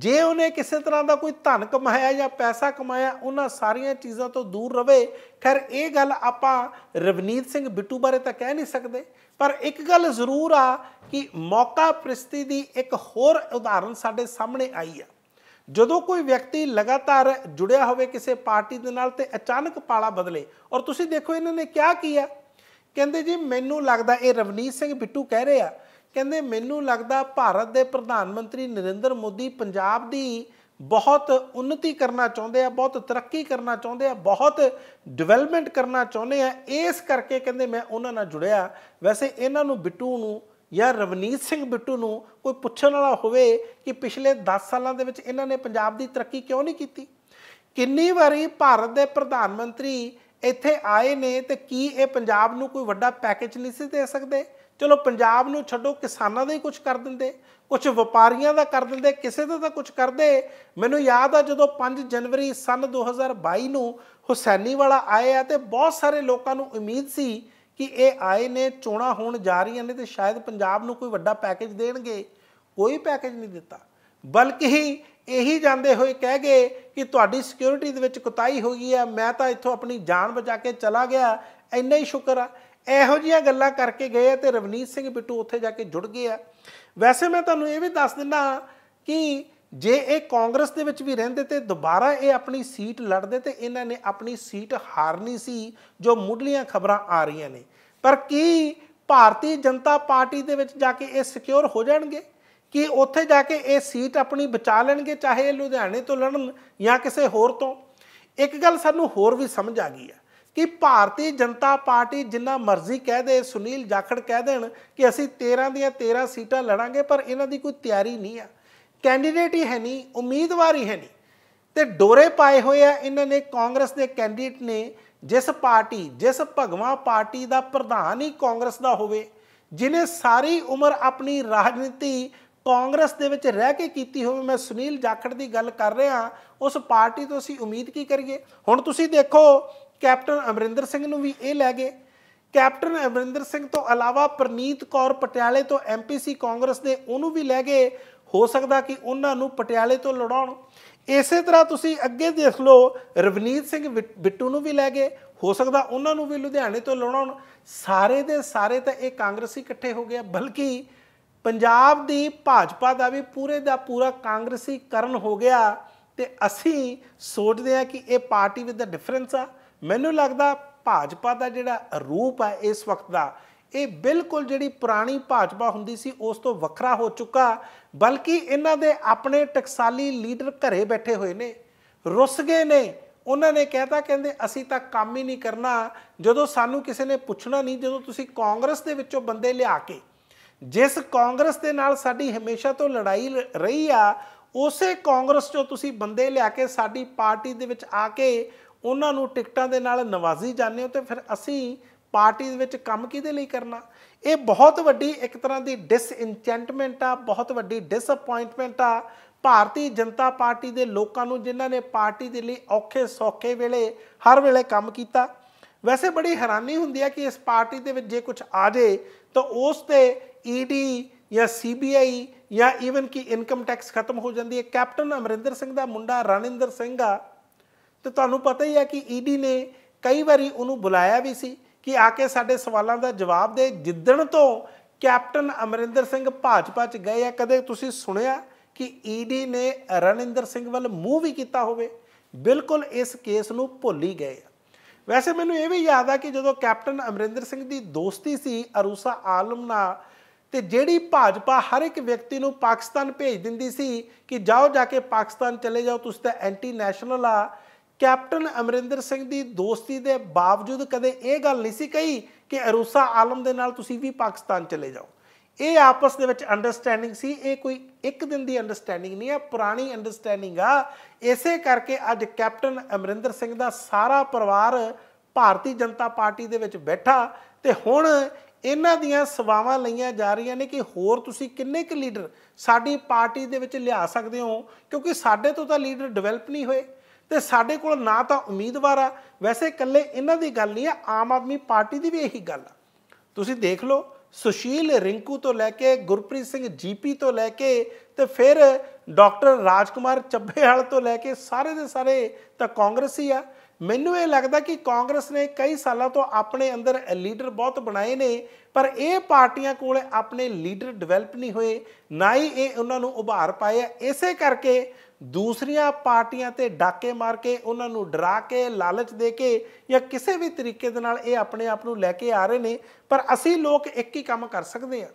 ਜੇ ਉਹਨੇ ਕਿਸੇ ਤਰ੍ਹਾਂ ਦਾ ਕੋਈ ਧਨ ਕਮਾਇਆ ਜਾਂ ਪੈਸਾ ਕਮਾਇਆ ਉਹਨਾਂ ਸਾਰੀਆਂ ਚੀਜ਼ਾਂ ਤੋਂ ਦੂਰ ਰਵੇ ਖੈਰ ਇਹ ਗੱਲ ਆਪਾਂ ਰਵਨੀਤ ਸਿੰਘ ਬਿੱਟੂ ਬਾਰੇ ਤਾਂ ਕਹਿ ਨਹੀਂ ਸਕਦੇ ਪਰ ਇੱਕ ਗੱਲ ਜ਼ਰੂਰ ਆ ਕਿ ਮੌਕਾ ਪ੍ਰਸਤੀ ਦੀ ਇੱਕ ਹੋਰ ਉਦਾਹਰਨ ਸਾਡੇ ਸਾਹਮਣੇ ਆਈ ਆ ਜਦੋਂ ਕੋਈ ਵਿਅਕਤੀ ਲਗਾਤਾਰ ਜੁੜਿਆ ਹੋਵੇ ਕਿਸੇ ਪਾਰਟੀ ਦੇ ਨਾਲ ਤੇ ਅਚਾਨਕ ਪਾਲਾ ਬਦਲੇ ਔਰ ਤੁਸੀਂ ਦੇਖੋ ਇਹਨਾਂ ਨੇ ਕਿਹਾ ਕੀ ਆ ਕਹਿੰਦੇ ਜੀ ਮੈਨੂੰ ਲੱਗਦਾ ਇਹ ਰਵਨੀਤ ਸਿੰਘ ਬਿੱਟੂ ਕਹਿ ਰਹੇ ਆ ਕਹਿੰਦੇ ਮੈਨੂੰ ਲੱਗਦਾ ਭਾਰਤ ਦੇ ਪ੍ਰਧਾਨ ਮੰਤਰੀ ਨਰਿੰਦਰ ਮੋਦੀ ਪੰਜਾਬ ਦੀ ਬਹੁਤ ਉન્નਤੀ ਕਰਨਾ ਚਾਹੁੰਦੇ ਆ ਬਹੁਤ ਤਰੱਕੀ ਕਰਨਾ ਚਾਹੁੰਦੇ ਆ ਬਹੁਤ ਡਿਵੈਲਪਮੈਂਟ ਕਰਨਾ ਚਾਹੁੰਦੇ ਆ ਇਸ ਕਰਕੇ ਕਹਿੰਦੇ ਮੈਂ ਉਹਨਾਂ ਨਾਲ ਜੁੜਿਆ ਵੈਸੇ ਇਹਨਾਂ ਨੂੰ ਬਿੱਟੂ ਨੂੰ ਜਾਂ ਰਵਨੀਤ ਸਿੰਘ ਬਿੱਟੂ ਨੂੰ ਕੋਈ ਪੁੱਛਣ ਵਾਲਾ ਹੋਵੇ ਕਿ ਪਿਛਲੇ 10 ਸਾਲਾਂ ਦੇ ਵਿੱਚ ਇਹਨਾਂ ਨੇ ਪੰਜਾਬ ਦੀ ਤਰੱਕੀ ਕਿਉਂ ਨਹੀਂ ਕੀਤੀ ਕਿੰਨੀ ਵਾਰੀ ਭਾਰਤ ਦੇ ਪ੍ਰਧਾਨ ਮੰਤਰੀ ਇੱਥੇ ਆਏ ਨੇ ਤੇ ਕੀ ਇਹ ਪੰਜਾਬ ਨੂੰ ਕੋਈ ਵੱਡਾ ਪੈਕੇਜ ਨਹੀਂ ਸੀ ਦੇ ਸਕਦੇ ਚਲੋ ਪੰਜਾਬ ਨੂੰ ਛੱਡੋ ਕਿਸਾਨਾਂ ਦਾ ਹੀ ਕੁਝ ਕਰ ਦਿੰਦੇ ਕੁਝ ਵਪਾਰੀਆਂ ਦਾ ਕਰ ਦਿੰਦੇ ਕਿਸੇ ਦਾ ਤਾਂ ਕੁਝ ਕਰਦੇ ਮੈਨੂੰ ਯਾਦ ਆ ਜਦੋਂ 5 ਜਨਵਰੀ ਸਨ 2022 ਨੂੰ ਹੁਸੈਨੀ ਵਾਲਾ ਆਏ ਆ ਤੇ ਬਹੁਤ ਸਾਰੇ ਲੋਕਾਂ ਨੂੰ ਉਮੀਦ ਸੀ ਕਿ ਇਹ ਆਏ ਨੇ ਚੋਣਾ ਹੋਣ ਜਾ ਰਹੀਆਂ ਨੇ ਤੇ ਸ਼ਾਇਦ ਪੰਜਾਬ ਨੂੰ ਕੋਈ ਵੱਡਾ ਪੈਕੇਜ ਦੇਣਗੇ ਕੋਈ ਪੈਕੇਜ ਨਹੀਂ ਦਿੱਤਾ ਬਲਕਿ ਹੀ ਇਹੀ ਜਾਂਦੇ ਹੋਏ ਕਹਿ ਗਏ ਕਿ ਤੁਹਾਡੀ ਸਿਕਿਉਰਿਟੀ ਦੇ ਵਿੱਚ ਕੁਤਾਈ ਹੋ ਗਈ ਹੈ ਮੈਂ ਤਾਂ ਇੱਥੋਂ ਆਪਣੀ ਜਾਨ ਬਚਾ ਕੇ ਚਲਾ ਗਿਆ ਇੰਨਾ ਹੀ ਸ਼ੁਕਰ ਆ ਇਹੋ ਜੀਆਂ ਗੱਲਾਂ ਕਰਕੇ ਗਏ ਤੇ ਰਵਨੀਤ ਸਿੰਘ ਬਿੱਟੂ ਉੱਥੇ ਜਾ ਕੇ ਜੁੜ ਗਿਆ ਵੈਸੇ ਮੈਂ ਤੁਹਾਨੂੰ ਇਹ ਵੀ ਦੱਸ ਦਿੰਦਾ ਕਿ ਜੇ ਇਹ ਕਾਂਗਰਸ ਦੇ ਵਿੱਚ ਵੀ ਰਹਿੰਦੇ ਤੇ ਦੁਬਾਰਾ ਇਹ ਆਪਣੀ ਸੀਟ ਲੜਦੇ ਤੇ ਇਹਨਾਂ ਨੇ ਆਪਣੀ ਸੀਟ ਹਾਰਨੀ ਸੀ ਜੋ ਮੁੱਢਲੀਆਂ ਖਬਰਾਂ ਆ ਰਹੀਆਂ ਨੇ ਪਰ ਕੀ ਭਾਰਤੀ ਜਨਤਾ ਪਾਰਟੀ ਦੇ ਵਿੱਚ ਜਾ ਕੇ ਇਹ ਸਿਕਿਉਰ ਹੋ ਜਾਣਗੇ ਕਿ ਉੱਥੇ ਜਾ ਕੇ ਇਹ ਸੀਟ ਆਪਣੀ ਬਚਾ ਲੈਣਗੇ ਚਾਹੇ ਲੁਧਿਆਣੇ ਤੋਂ ਲੜਨ ਜਾਂ ਕਿਸੇ ਹੋਰ ਤੋਂ ਇੱਕ ਗੱਲ ਸਾਨੂੰ ਹੋਰ ਵੀ ਸਮਝ ਆ ਗਈ ਹੈ ਕਿ ਭਾਰਤੀ ਜਨਤਾ ਪਾਰਟੀ ਜਿੰਨਾ ਮਰਜ਼ੀ ਕਹਿ ਦੇ ਸੁਨੀਲ ਜਾਖੜ ਕਹਿ ਦੇਣ ਕਿ ਅਸੀਂ 13 ਦੀਆਂ 13 ਸੀਟਾਂ ਲੜਾਂਗੇ ਪਰ ਇਹਨਾਂ ਦੀ ਕੋਈ ਤਿਆਰੀ ਨਹੀਂ ਆ ਕੈਂਡੀਡੇਟ ਹੀ ਹੈ ਨਹੀਂ ਉਮੀਦਵਾਰ ਹੀ ਹੈ ਨਹੀਂ ਤੇ ਡੋਰੇ ਪਾਏ ਹੋਏ ਆ ਇਹਨਾਂ ਨੇ ਕਾਂਗਰਸ ਦੇ ਕੈਂਡੀਡੇਟ ਨੇ ਜਿਸ ਪਾਰਟੀ ਜਿਸ ਭਗਵਾ ਪਾਰਟੀ ਦਾ ਪ੍ਰਧਾਨ ਹੀ ਕਾਂਗਰਸ ਦਾ ਹੋਵੇ ਜਿਨੇ ਸਾਰੀ ਉਮਰ ਆਪਣੀ ਰਾਜਨੀਤੀ ਕਾਂਗਰਸ ਦੇ ਵਿੱਚ ਰਹਿ ਕੇ ਕੀਤੀ ਹੋਵੇ ਮੈਂ ਸੁਨੀਲ ਜਾਖੜ ਦੀ ਗੱਲ ਕਰ ਰਿਹਾ ਉਸ ਪਾਰਟੀ ਤੋਂ ਅਸੀਂ ਉਮੀਦ ਕੀ ਕਰੀਏ ਹੁਣ ਤੁਸੀਂ ਦੇਖੋ ਕੈਪਟਨ ਅਮਰਿੰਦਰ ਸਿੰਘ ਨੂੰ ਵੀ ਇਹ ਲੈ ਗਏ ਕੈਪਟਨ ਅਮਰਿੰਦਰ ਸਿੰਘ ਤੋਂ ਇਲਾਵਾ ਪ੍ਰਨੀਤ ਕੌਰ ਪਟਿਆਲੇ ਤੋਂ ਐਮਪੀਸੀ ਕਾਂਗਰਸ ਦੇ ਉਹਨੂੰ ਵੀ ਲੈ ਗਏ ਹੋ ਸਕਦਾ ਕਿ ਉਹਨਾਂ ਨੂੰ ਪਟਿਆਲੇ ਤੋਂ ਲੜਾਉਣ ਇਸੇ ਤਰ੍ਹਾਂ ਤੁਸੀਂ ਅੱਗੇ ਦੇਖ ਲਓ ਰਵਨੀਤ ਸਿੰਘ ਬਿੱਟੂ ਨੂੰ ਵੀ ਲੈ ਗਏ ਹੋ ਸਕਦਾ ਉਹਨਾਂ ਨੂੰ ਵੀ ਲੁਧਿਆਣੇ ਤੋਂ ਲੜਾਉਣ ਸਾਰੇ ਦੇ ਸਾਰੇ ਤਾਂ ਇਹ ਕਾਂਗਰਸੀ ਇਕੱਠੇ ਹੋ ਗਏ ਬਲਕਿ ਪੰਜਾਬ ਦੀ ਭਾਜਪਾ ਦਾ ਵੀ ਪੂਰੇ ਦਾ ਪੂਰਾ ਕਾਂਗਰਸੀ ਕਰਨ ਹੋ ਗਿਆ ਤੇ ਅਸੀਂ ਸੋਚਦੇ ਆ ਕਿ ਇਹ ਪਾਰਟੀ ਵਿਦ ਦਾ ਡਿਫਰੈਂਸ ਆ ਮੈਨੂੰ ਲੱਗਦਾ ਭਾਜਪਾ ਦਾ ਜਿਹੜਾ ਰੂਪ ਆ ਇਸ ਵਕਤ ਦਾ ਇਹ ਬਿਲਕੁਲ ਜਿਹੜੀ ਪੁਰਾਣੀ ਭਾਜਪਾ ਹੁੰਦੀ ਸੀ ਉਸ ਤੋਂ ਵੱਖਰਾ ਹੋ ਚੁੱਕਾ ਬਲਕਿ ਇਹਨਾਂ ਦੇ ਆਪਣੇ ਟਕਸਾਲੀ ਲੀਡਰ ਘਰੇ ਬੈਠੇ ਹੋਏ ਨੇ ਰੁੱਸ ਗਏ ਨੇ ਉਹਨਾਂ ਨੇ ਕਹਿਤਾ ਕਹਿੰਦੇ ਅਸੀਂ ਤਾਂ ਕੰਮ ਹੀ ਨਹੀਂ ਕਰਨਾ ਜਦੋਂ ਸਾਨੂੰ ਕਿਸੇ ਨੇ ਪੁੱਛਣਾ ਨਹੀਂ ਜਦੋਂ ਤੁਸੀਂ ਕਾਂਗਰਸ ਦੇ ਵਿੱਚੋਂ ਬੰਦੇ ਲਿਆ ਕੇ ਜਿਸ ਕਾਂਗਰਸ ਦੇ ਨਾਲ ਸਾਡੀ ਹਮੇਸ਼ਾ ਤੋਂ ਲੜਾਈ ਰਹੀ ਆ ਉਸੇ ਕਾਂਗਰਸ ਚੋਂ ਤੁਸੀਂ ਬੰਦੇ ਲਿਆ ਕੇ ਸਾਡੀ ਪਾਰਟੀ ਦੇ ਵਿੱਚ ਆ ਕੇ ਉਹਨਾਂ ਨੂੰ ਟਿਕਟਾਂ ਦੇ ਨਾਲ ਨਵਾਜ਼ੀ ਜਾਂਦੇ ਹੋ ਤੇ ਫਿਰ ਅਸੀਂ ਪਾਰਟੀ ਦੇ ਵਿੱਚ ਕੰਮ ਕਿਹਦੇ ਲਈ ਕਰਨਾ ਇਹ ਬਹੁਤ ਵੱਡੀ ਇੱਕ ਤਰ੍ਹਾਂ ਦੀ ਡਿਸਇਨਚੈਂਟਮੈਂਟ ਆ ਬਹੁਤ ਵੱਡੀ ਡਿਸਅਪਾਇੰਟਮੈਂਟ ਆ ਭਾਰਤੀ ਜਨਤਾ ਪਾਰਟੀ ਦੇ ਲੋਕਾਂ ਨੂੰ ਜਿਨ੍ਹਾਂ ਨੇ ਪਾਰਟੀ ਦੇ ਲਈ ਔਖੇ ਸੌਖੇ ਵੇਲੇ ਹਰ ਵੇਲੇ ਕੰਮ ਕੀਤਾ ਵੈਸੇ ਬੜੀ ਹੈਰਾਨੀ ਹੁੰਦੀ ਹੈ ਕਿ ਇਸ ਪਾਰਟੀ ਦੇ ਵਿੱਚ ਜੇ ਕੁਝ ਆ ਜੇ ਤਾਂ ਉਸ ਤੇ ਈਡੀ e ਜਾਂ ਸੀਬੀਆਈ ਜਾਂ ਈਵਨ ਕਿ ਇਨਕਮ ਟੈਕਸ ਖਤਮ ਹੋ ਜਾਂਦੀ ਹੈ ਕੈਪਟਨ ਅਮਰਿੰਦਰ ਸਿੰਘ ਦਾ ਮੁੰਡਾ ਰਣਿੰਦਰ ਸਿੰਘ ਆ ਤੇ ਤੁਹਾਨੂੰ ਪਤਾ ਹੀ ਹੈ ਕਿ ਈਡੀ e ਨੇ ਕਈ ਵਾਰੀ ਉਹਨੂੰ ਬੁਲਾਇਆ ਵੀ ਸੀ ਕਿ ਆ ਕੇ ਸਾਡੇ ਸਵਾਲਾਂ ਦਾ ਜਵਾਬ ਦੇ ਜਿੱਦਣ ਤੋਂ ਕੈਪਟਨ ਅਮਰਿੰਦਰ ਸਿੰਘ ਭਾਜਪਾ 'ਚ ਗਏ ਆ ਕਦੇ ਤੁਸੀਂ ਸੁਣਿਆ ਕਿ ਈਡੀ ਨੇ ਰਣਿੰਦਰ ਸਿੰਘ ਵੱਲ ਮੂੰਹ ਵੀ ਕੀਤਾ ਹੋਵੇ ਬਿਲਕੁਲ ਇਸ ਕੇਸ ਨੂੰ ਭੁੱਲ ਹੀ ਗਏ ਆ ਵੈਸੇ ਮੈਨੂੰ ਇਹ ਵੀ ਯਾਦ ਆ ਕਿ ਜਦੋਂ ਕੈਪਟਨ ਅਮਰਿੰਦਰ ਸਿੰਘ ਦੀ ਦੋਸਤੀ ਸੀ ਅਰੂਸਾ ਆਲਮ ਨਾਲ ਤੇ ਜਿਹੜੀ ਭਾਜਪਾ ਹਰ ਇੱਕ ਵਿਅਕਤੀ ਨੂੰ ਪਾਕਿਸਤਾਨ ਭੇਜ ਦਿੰਦੀ ਸੀ ਕਿ ਜਾਓ ਜਾ ਕੇ ਪਾਕਿਸਤਾਨ ਚਲੇ ਜਾਓ ਤੁਸੀਂ ਤਾਂ ਐਂਟੀ ਨੈਸ਼ਨਲ ਆ ਕੈਪਟਨ ਅਮਰਿੰਦਰ ਸਿੰਘ ਦੀ ਦੋਸਤੀ ਦੇ ਬਾਵਜੂਦ ਕਦੇ ਇਹ ਗੱਲ ਨਹੀਂ ਸੀ ਕਹੀ ਕਿ ਅਰੂਸਾ ਆਲਮ ਦੇ ਨਾਲ ਤੁਸੀਂ ਵੀ ਪਾਕਿਸਤਾਨ ਚਲੇ ਜਾਓ ਇਹ ਆਪਸ ਦੇ ਵਿੱਚ ਅੰਡਰਸਟੈਂਡਿੰਗ ਸੀ ਇਹ ਕੋਈ ਇੱਕ ਦਿਨ ਦੀ ਅੰਡਰਸਟੈਂਡਿੰਗ ਨਹੀਂ ਹੈ ਪੁਰਾਣੀ ਅੰਡਰਸਟੈਂਡਿੰਗ ਆ ਇਸੇ ਕਰਕੇ ਅੱਜ ਕੈਪਟਨ ਅਮਰਿੰਦਰ ਸਿੰਘ ਦਾ ਸਾਰਾ ਪਰਿਵਾਰ ਭਾਰਤੀ ਜਨਤਾ ਪਾਰਟੀ ਦੇ ਵਿੱਚ ਬੈਠਾ ਤੇ ਹੁਣ ਇਹਨਾਂ ਦੀਆਂ ਸਵਾਵਾਂ ਲਈਆਂ ਜਾ ਰਹੀਆਂ ਨੇ ਕਿ ਹੋਰ ਤੁਸੀਂ ਕਿੰਨੇ ਕੁ ਲੀਡਰ ਸਾਡੀ ਪਾਰਟੀ ਦੇ ਵਿੱਚ ਲਿਆ ਸਕਦੇ ਹੋ ਕਿਉਂਕਿ ਸਾਡੇ ਤੋਂ ਤਾਂ ਲੀਡਰ ਡਿਵੈਲਪ ਨਹੀਂ ਹੋਏ ਤੇ ਸਾਡੇ ਕੋਲ ਨਾ ਤਾਂ ਉਮੀਦਵਾਰ ਆ ਵੈਸੇ ਇਕੱਲੇ ਇਹਨਾਂ ਦੀ ਗੱਲ ਨਹੀਂ ਆ ਆਮ ਆਦਮੀ ਪਾਰਟੀ ਦੀ ਵੀ ਇਹੀ ਗੱਲ ਆ ਤੁਸੀਂ ਦੇਖ ਲਓ ਸੁਸ਼ੀਲ ਰਿੰਕੂ ਤੋਂ ਲੈ ਕੇ ਗੁਰਪ੍ਰੀਤ ਸਿੰਘ ਜੀਪੀ ਤੋਂ ਲੈ ਕੇ ਤੇ ਫਿਰ ਡਾਕਟਰ ਰਾਜਕੁਮਾਰ ਚੱਬੇਵਾਲ ਤੋਂ ਲੈ ਕੇ ਸਾਰੇ ਦੇ ਸਾਰੇ ਤਾਂ ਕਾਂਗਰਸੀ ਆ ਮੈਨੂੰ ਇਹ ਲੱਗਦਾ ਕਿ ਕਾਂਗਰਸ ਨੇ ਕਈ ਸਾਲਾਂ ਤੋਂ ਆਪਣੇ ਅੰਦਰ ਲੀਡਰ ਬਹੁਤ ਬਣਾਏ ਨੇ ਪਰ ਇਹ ਪਾਰਟੀਆਂ ਕੋਲ ਆਪਣੇ ਲੀਡਰ ਡਿਵੈਲਪ ਨਹੀਂ ਹੋਏ ਨਾ ਹੀ ਇਹ ਉਹਨਾਂ ਨੂੰ ਉਭਾਰ ਪਾਏ ਇਸੇ ਕਰਕੇ ਦੂਸਰੀਆਂ ਪਾਰਟੀਆਂ ਤੇ ਡਾਕੇ ਮਾਰ ਕੇ ਉਹਨਾਂ ਨੂੰ ਡਰਾ ਕੇ ਲਾਲਚ ਦੇ ਕੇ ਜਾਂ ਕਿਸੇ ਵੀ ਤਰੀਕੇ ਦੇ ਨਾਲ ਇਹ ਆਪਣੇ ਆਪ ਨੂੰ ਲੈ ਕੇ ਆ ਰਹੇ ਨੇ ਪਰ ਅਸੀਂ ਲੋਕ ਇੱਕ ਹੀ ਕੰਮ ਕਰ ਸਕਦੇ ਆ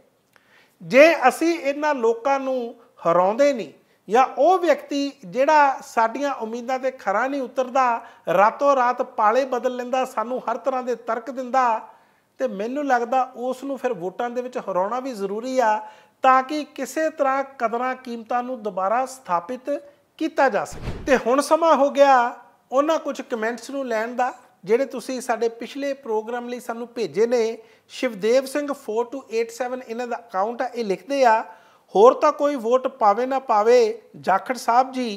ਜੇ ਅਸੀਂ ਇਹਨਾਂ ਲੋਕਾਂ ਨੂੰ ਹਰਾਉਂਦੇ ਨਹੀਂ ਜਾਂ ਉਹ ਵਿਅਕਤੀ ਜਿਹੜਾ ਸਾਡੀਆਂ ਉਮੀਦਾਂ ਤੇ ਖਰਾ ਨਹੀਂ ਉਤਰਦਾ ਰਾਤੋਂ ਰਾਤ ਪਾਲੇ ਬਦਲ ਲੈਂਦਾ ਸਾਨੂੰ ਹਰ ਤਰ੍ਹਾਂ ਦੇ ਤਰਕ ਦਿੰਦਾ ਤੇ ਮੈਨੂੰ ਲੱਗਦਾ ਉਸ ਨੂੰ ਫਿਰ ਵੋਟਾਂ ਦੇ ਵਿੱਚ ਹਰਾਉਣਾ ਵੀ ਜ਼ਰੂਰੀ ਆ ਤਾਂ ਕਿ ਕਿਸੇ ਤਰ੍ਹਾਂ ਕਦਰਾਂ ਕੀਮਤਾਂ ਨੂੰ ਦੁਬਾਰਾ ਸਥਾਪਿਤ ਕੀਤਾ ਜਾ ਸਕੇ ਤੇ ਹੁਣ ਸਮਾਂ ਹੋ ਗਿਆ ਉਹਨਾਂ ਕੁਝ ਕਮੈਂਟਸ ਨੂੰ ਲੈਣ ਦਾ ਜਿਹੜੇ ਤੁਸੀਂ ਸਾਡੇ ਪਿਛਲੇ ਪ੍ਰੋਗਰਾਮ ਲਈ ਸਾਨੂੰ ਭੇਜੇ ਨੇ ਸ਼ਿਵਦੇਵ ਸਿੰਘ 4287 ਇਹਨਾਂ ਦਾ ਅਕਾਊਂਟ ਆ ਇਹ ਲਿਖਦੇ ਆ ਹੋਰ ਤਾਂ ਕੋਈ ਵੋਟ ਪਾਵੇ ਨਾ ਪਾਵੇ ਜਾਖੜ ਸਾਹਿਬ ਜੀ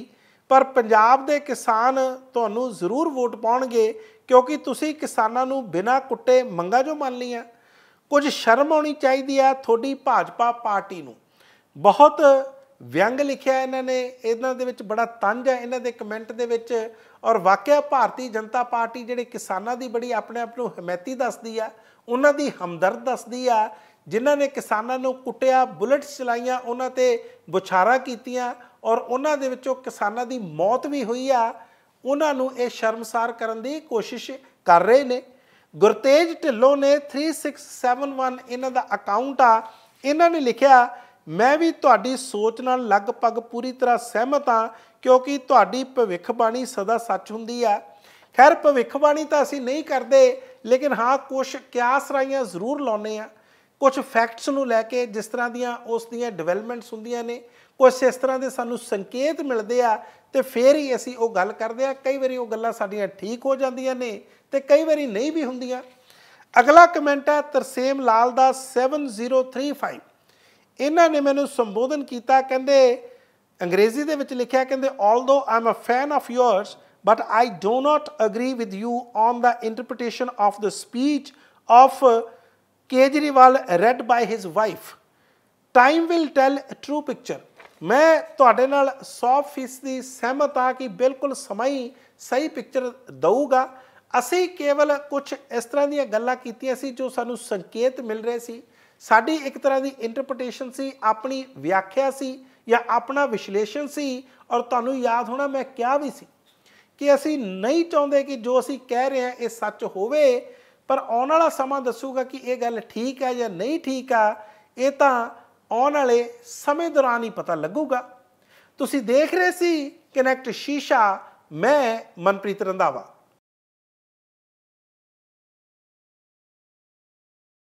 ਪਰ ਪੰਜਾਬ ਦੇ ਕਿਸਾਨ ਤੁਹਾਨੂੰ ਜ਼ਰੂਰ ਵੋਟ ਪਾਉਣਗੇ ਕਿਉਂਕਿ ਤੁਸੀਂ ਕਿਸਾਨਾਂ ਨੂੰ ਬਿਨਾਂ ਕੁੱਟੇ ਮੰਗਾ ਜੋ ਮੰਨ ਲਈਆਂ ਕੁਝ ਸ਼ਰਮ ਆਉਣੀ ਚਾਹੀਦੀ ਆ ਤੁਹਾਡੀ ਭਾਜਪਾ ਪਾਰਟੀ ਨੂੰ ਬਹੁਤ ਵਿਅੰਗ ਲਿਖਿਆ ਇਹਨਾਂ ਨੇ ਇਹਨਾਂ ਦੇ ਵਿੱਚ ਬੜਾ ਤੰਜ ਹੈ ਇਹਨਾਂ ਦੇ ਕਮੈਂਟ ਦੇ ਵਿੱਚ ਔਰ ਵਾਕਿਆ ਭਾਰਤੀ ਜਨਤਾ ਪਾਰਟੀ ਜਿਹੜੇ ਕਿਸਾਨਾਂ ਦੀ ਬੜੀ ਆਪਣੇ ਆਪ ਨੂੰ ਹਮਾਇਤੀ ਦੱਸਦੀ ਆ ਉਹਨਾਂ ਦੀ ਹਮਦਰਦ ਦੱਸਦੀ ਆ ਜਿਨ੍ਹਾਂ ਨੇ ਕਿਸਾਨਾਂ ਨੂੰ ਕੁੱਟਿਆ ਬੁਲੇਟਸ ਚਲਾਈਆਂ ਉਹਨਾਂ ਤੇ ਬੁਛਾਰਾ ਕੀਤੀਆਂ ਔਰ ਉਹਨਾਂ ਦੇ ਵਿੱਚੋਂ ਕਿਸਾਨਾਂ ਦੀ ਮੌਤ ਵੀ ਹੋਈ ਆ ਉਹਨਾਂ ਨੂੰ ਇਹ ਸ਼ਰਮਸਾਰ ਕਰਨ ਦੀ ਕੋਸ਼ਿਸ਼ ਕਰ ਰਹੇ ਨੇ ਗੁਰਤੇਜ ਢਿੱਲੋਂ ਨੇ 3671 ਇਹਨਾਂ ਦਾ ਅਕਾਊਂਟ ਆ ਇਹਨਾਂ ਨੇ ਲਿਖਿਆ ਮੈਂ ਵੀ ਤੁਹਾਡੀ ਸੋਚ ਨਾਲ ਲਗਭਗ ਪੂਰੀ ਤਰ੍ਹਾਂ ਸਹਿਮਤ ਹਾਂ ਕਿਉਂਕਿ ਤੁਹਾਡੀ ਭਵਿੱਖਬਾਣੀ ਸਦਾ ਸੱਚ ਹੁੰਦੀ ਆ ਖੈਰ ਭਵਿੱਖਬਾਣੀ ਤਾਂ ਅਸੀਂ ਨਹੀਂ ਕਰਦੇ ਲੇਕਿਨ ਹਾਂ ਕੁਝ ਕਿਆਸ ਰਾਈਆਂ ਜ਼ਰੂਰ ਲਾਉਨੇ ਆ ਕੁਝ ਫੈਕਟਸ ਨੂੰ ਲੈ ਕੇ ਜਿਸ ਤਰ੍ਹਾਂ ਦੀਆਂ ਉਸ ਦੀਆਂ ਡਿਵੈਲਪਮੈਂਟਸ ਹੁੰਦੀਆਂ ਨੇ ਕੁਝ ਇਸ ਤਰ੍ਹਾਂ ਦੇ ਸਾਨੂੰ ਸੰਕੇਤ ਮਿਲਦੇ ਆ ਤੇ ਫੇਰ ਹੀ ਅਸੀਂ ਉਹ ਗੱਲ ਕਰਦੇ ਆ ਕਈ ਵਾਰੀ ਉਹ ਗੱਲਾਂ ਸਾਡੀਆਂ ਠੀਕ ਹੋ ਜਾਂਦੀਆਂ ਨੇ ਤੇ ਕਈ ਵਾਰੀ ਨਹੀਂ ਵੀ ਹੁੰਦੀਆਂ ਅਗਲਾ ਕਮੈਂਟ ਹੈ ਤਰਸੇਮ ਲਾਲ ਦਾ 7035 ਇਹਨਾਂ ਨੇ ਮੈਨੂੰ ਸੰਬੋਧਨ ਕੀਤਾ ਕਹਿੰਦੇ ਅੰਗਰੇਜ਼ੀ ਦੇ ਵਿੱਚ ਲਿਖਿਆ ਕਹਿੰਦੇ although am a fan of yours but I do not agree with you on the interpretation of the speech of Kejriwal read by his wife time will tell true picture ਮੈਂ ਤੁਹਾਡੇ ਨਾਲ 100% ਸਹਿਮਤ ਆ ਕਿ ਬਿਲਕੁਲ ਸਮਾਂ ਹੀ ਸਹੀ ਪਿਕਚਰ ਦਊਗਾ ਅਸੀਂ ਕੇਵਲ ਕੁਝ ਇਸ ਤਰ੍ਹਾਂ ਦੀਆਂ ਗੱਲਾਂ ਕੀਤੀਆਂ ਸੀ ਜੋ ਸਾਨੂੰ ਸੰਕੇਤ ਮਿਲ ਰਹੇ ਸੀ ਸਾਡੀ ਇੱਕ ਤਰ੍ਹਾਂ ਦੀ ਇੰਟਰਪ੍ਰੀਟੇਸ਼ਨ ਸੀ ਆਪਣੀ ਵਿਆਖਿਆ ਸੀ ਜਾਂ ਆਪਣਾ ਵਿਸ਼ਲੇਸ਼ਣ ਸੀ ਔਰ ਤੁਹਾਨੂੰ ਯਾਦ ਹੋਣਾ ਮੈਂ ਕਿਹਾ ਵੀ ਸੀ ਕਿ ਅਸੀਂ ਨਹੀਂ ਚਾਹੁੰਦੇ ਕਿ ਜੋ ਅਸੀਂ ਕਹਿ ਰਹੇ ਹਾਂ ਇਹ ਸੱਚ ਹੋਵੇ ਪਰ ਆਉਣ ਵਾਲਾ ਸਮਾਂ ਦੱਸੂਗਾ ਕਿ ਇਹ ਗੱਲ ਠੀਕ ਹੈ ਜਾਂ ਨਹੀਂ ਠੀਕ ਆ ਇਹ ਤਾਂ ਆਉਣ ਵਾਲੇ ਸਮੇਂ ਦੌਰਾਨ ਹੀ ਪਤਾ ਲੱਗੂਗਾ ਤੁਸੀਂ ਦੇਖ ਰਹੇ ਸੀ ਕਨੈਕਟ ਸ਼ੀਸ਼ਾ ਮੈਂ ਮਨਪ੍ਰੀਤ ਰੰਦਾਵਾ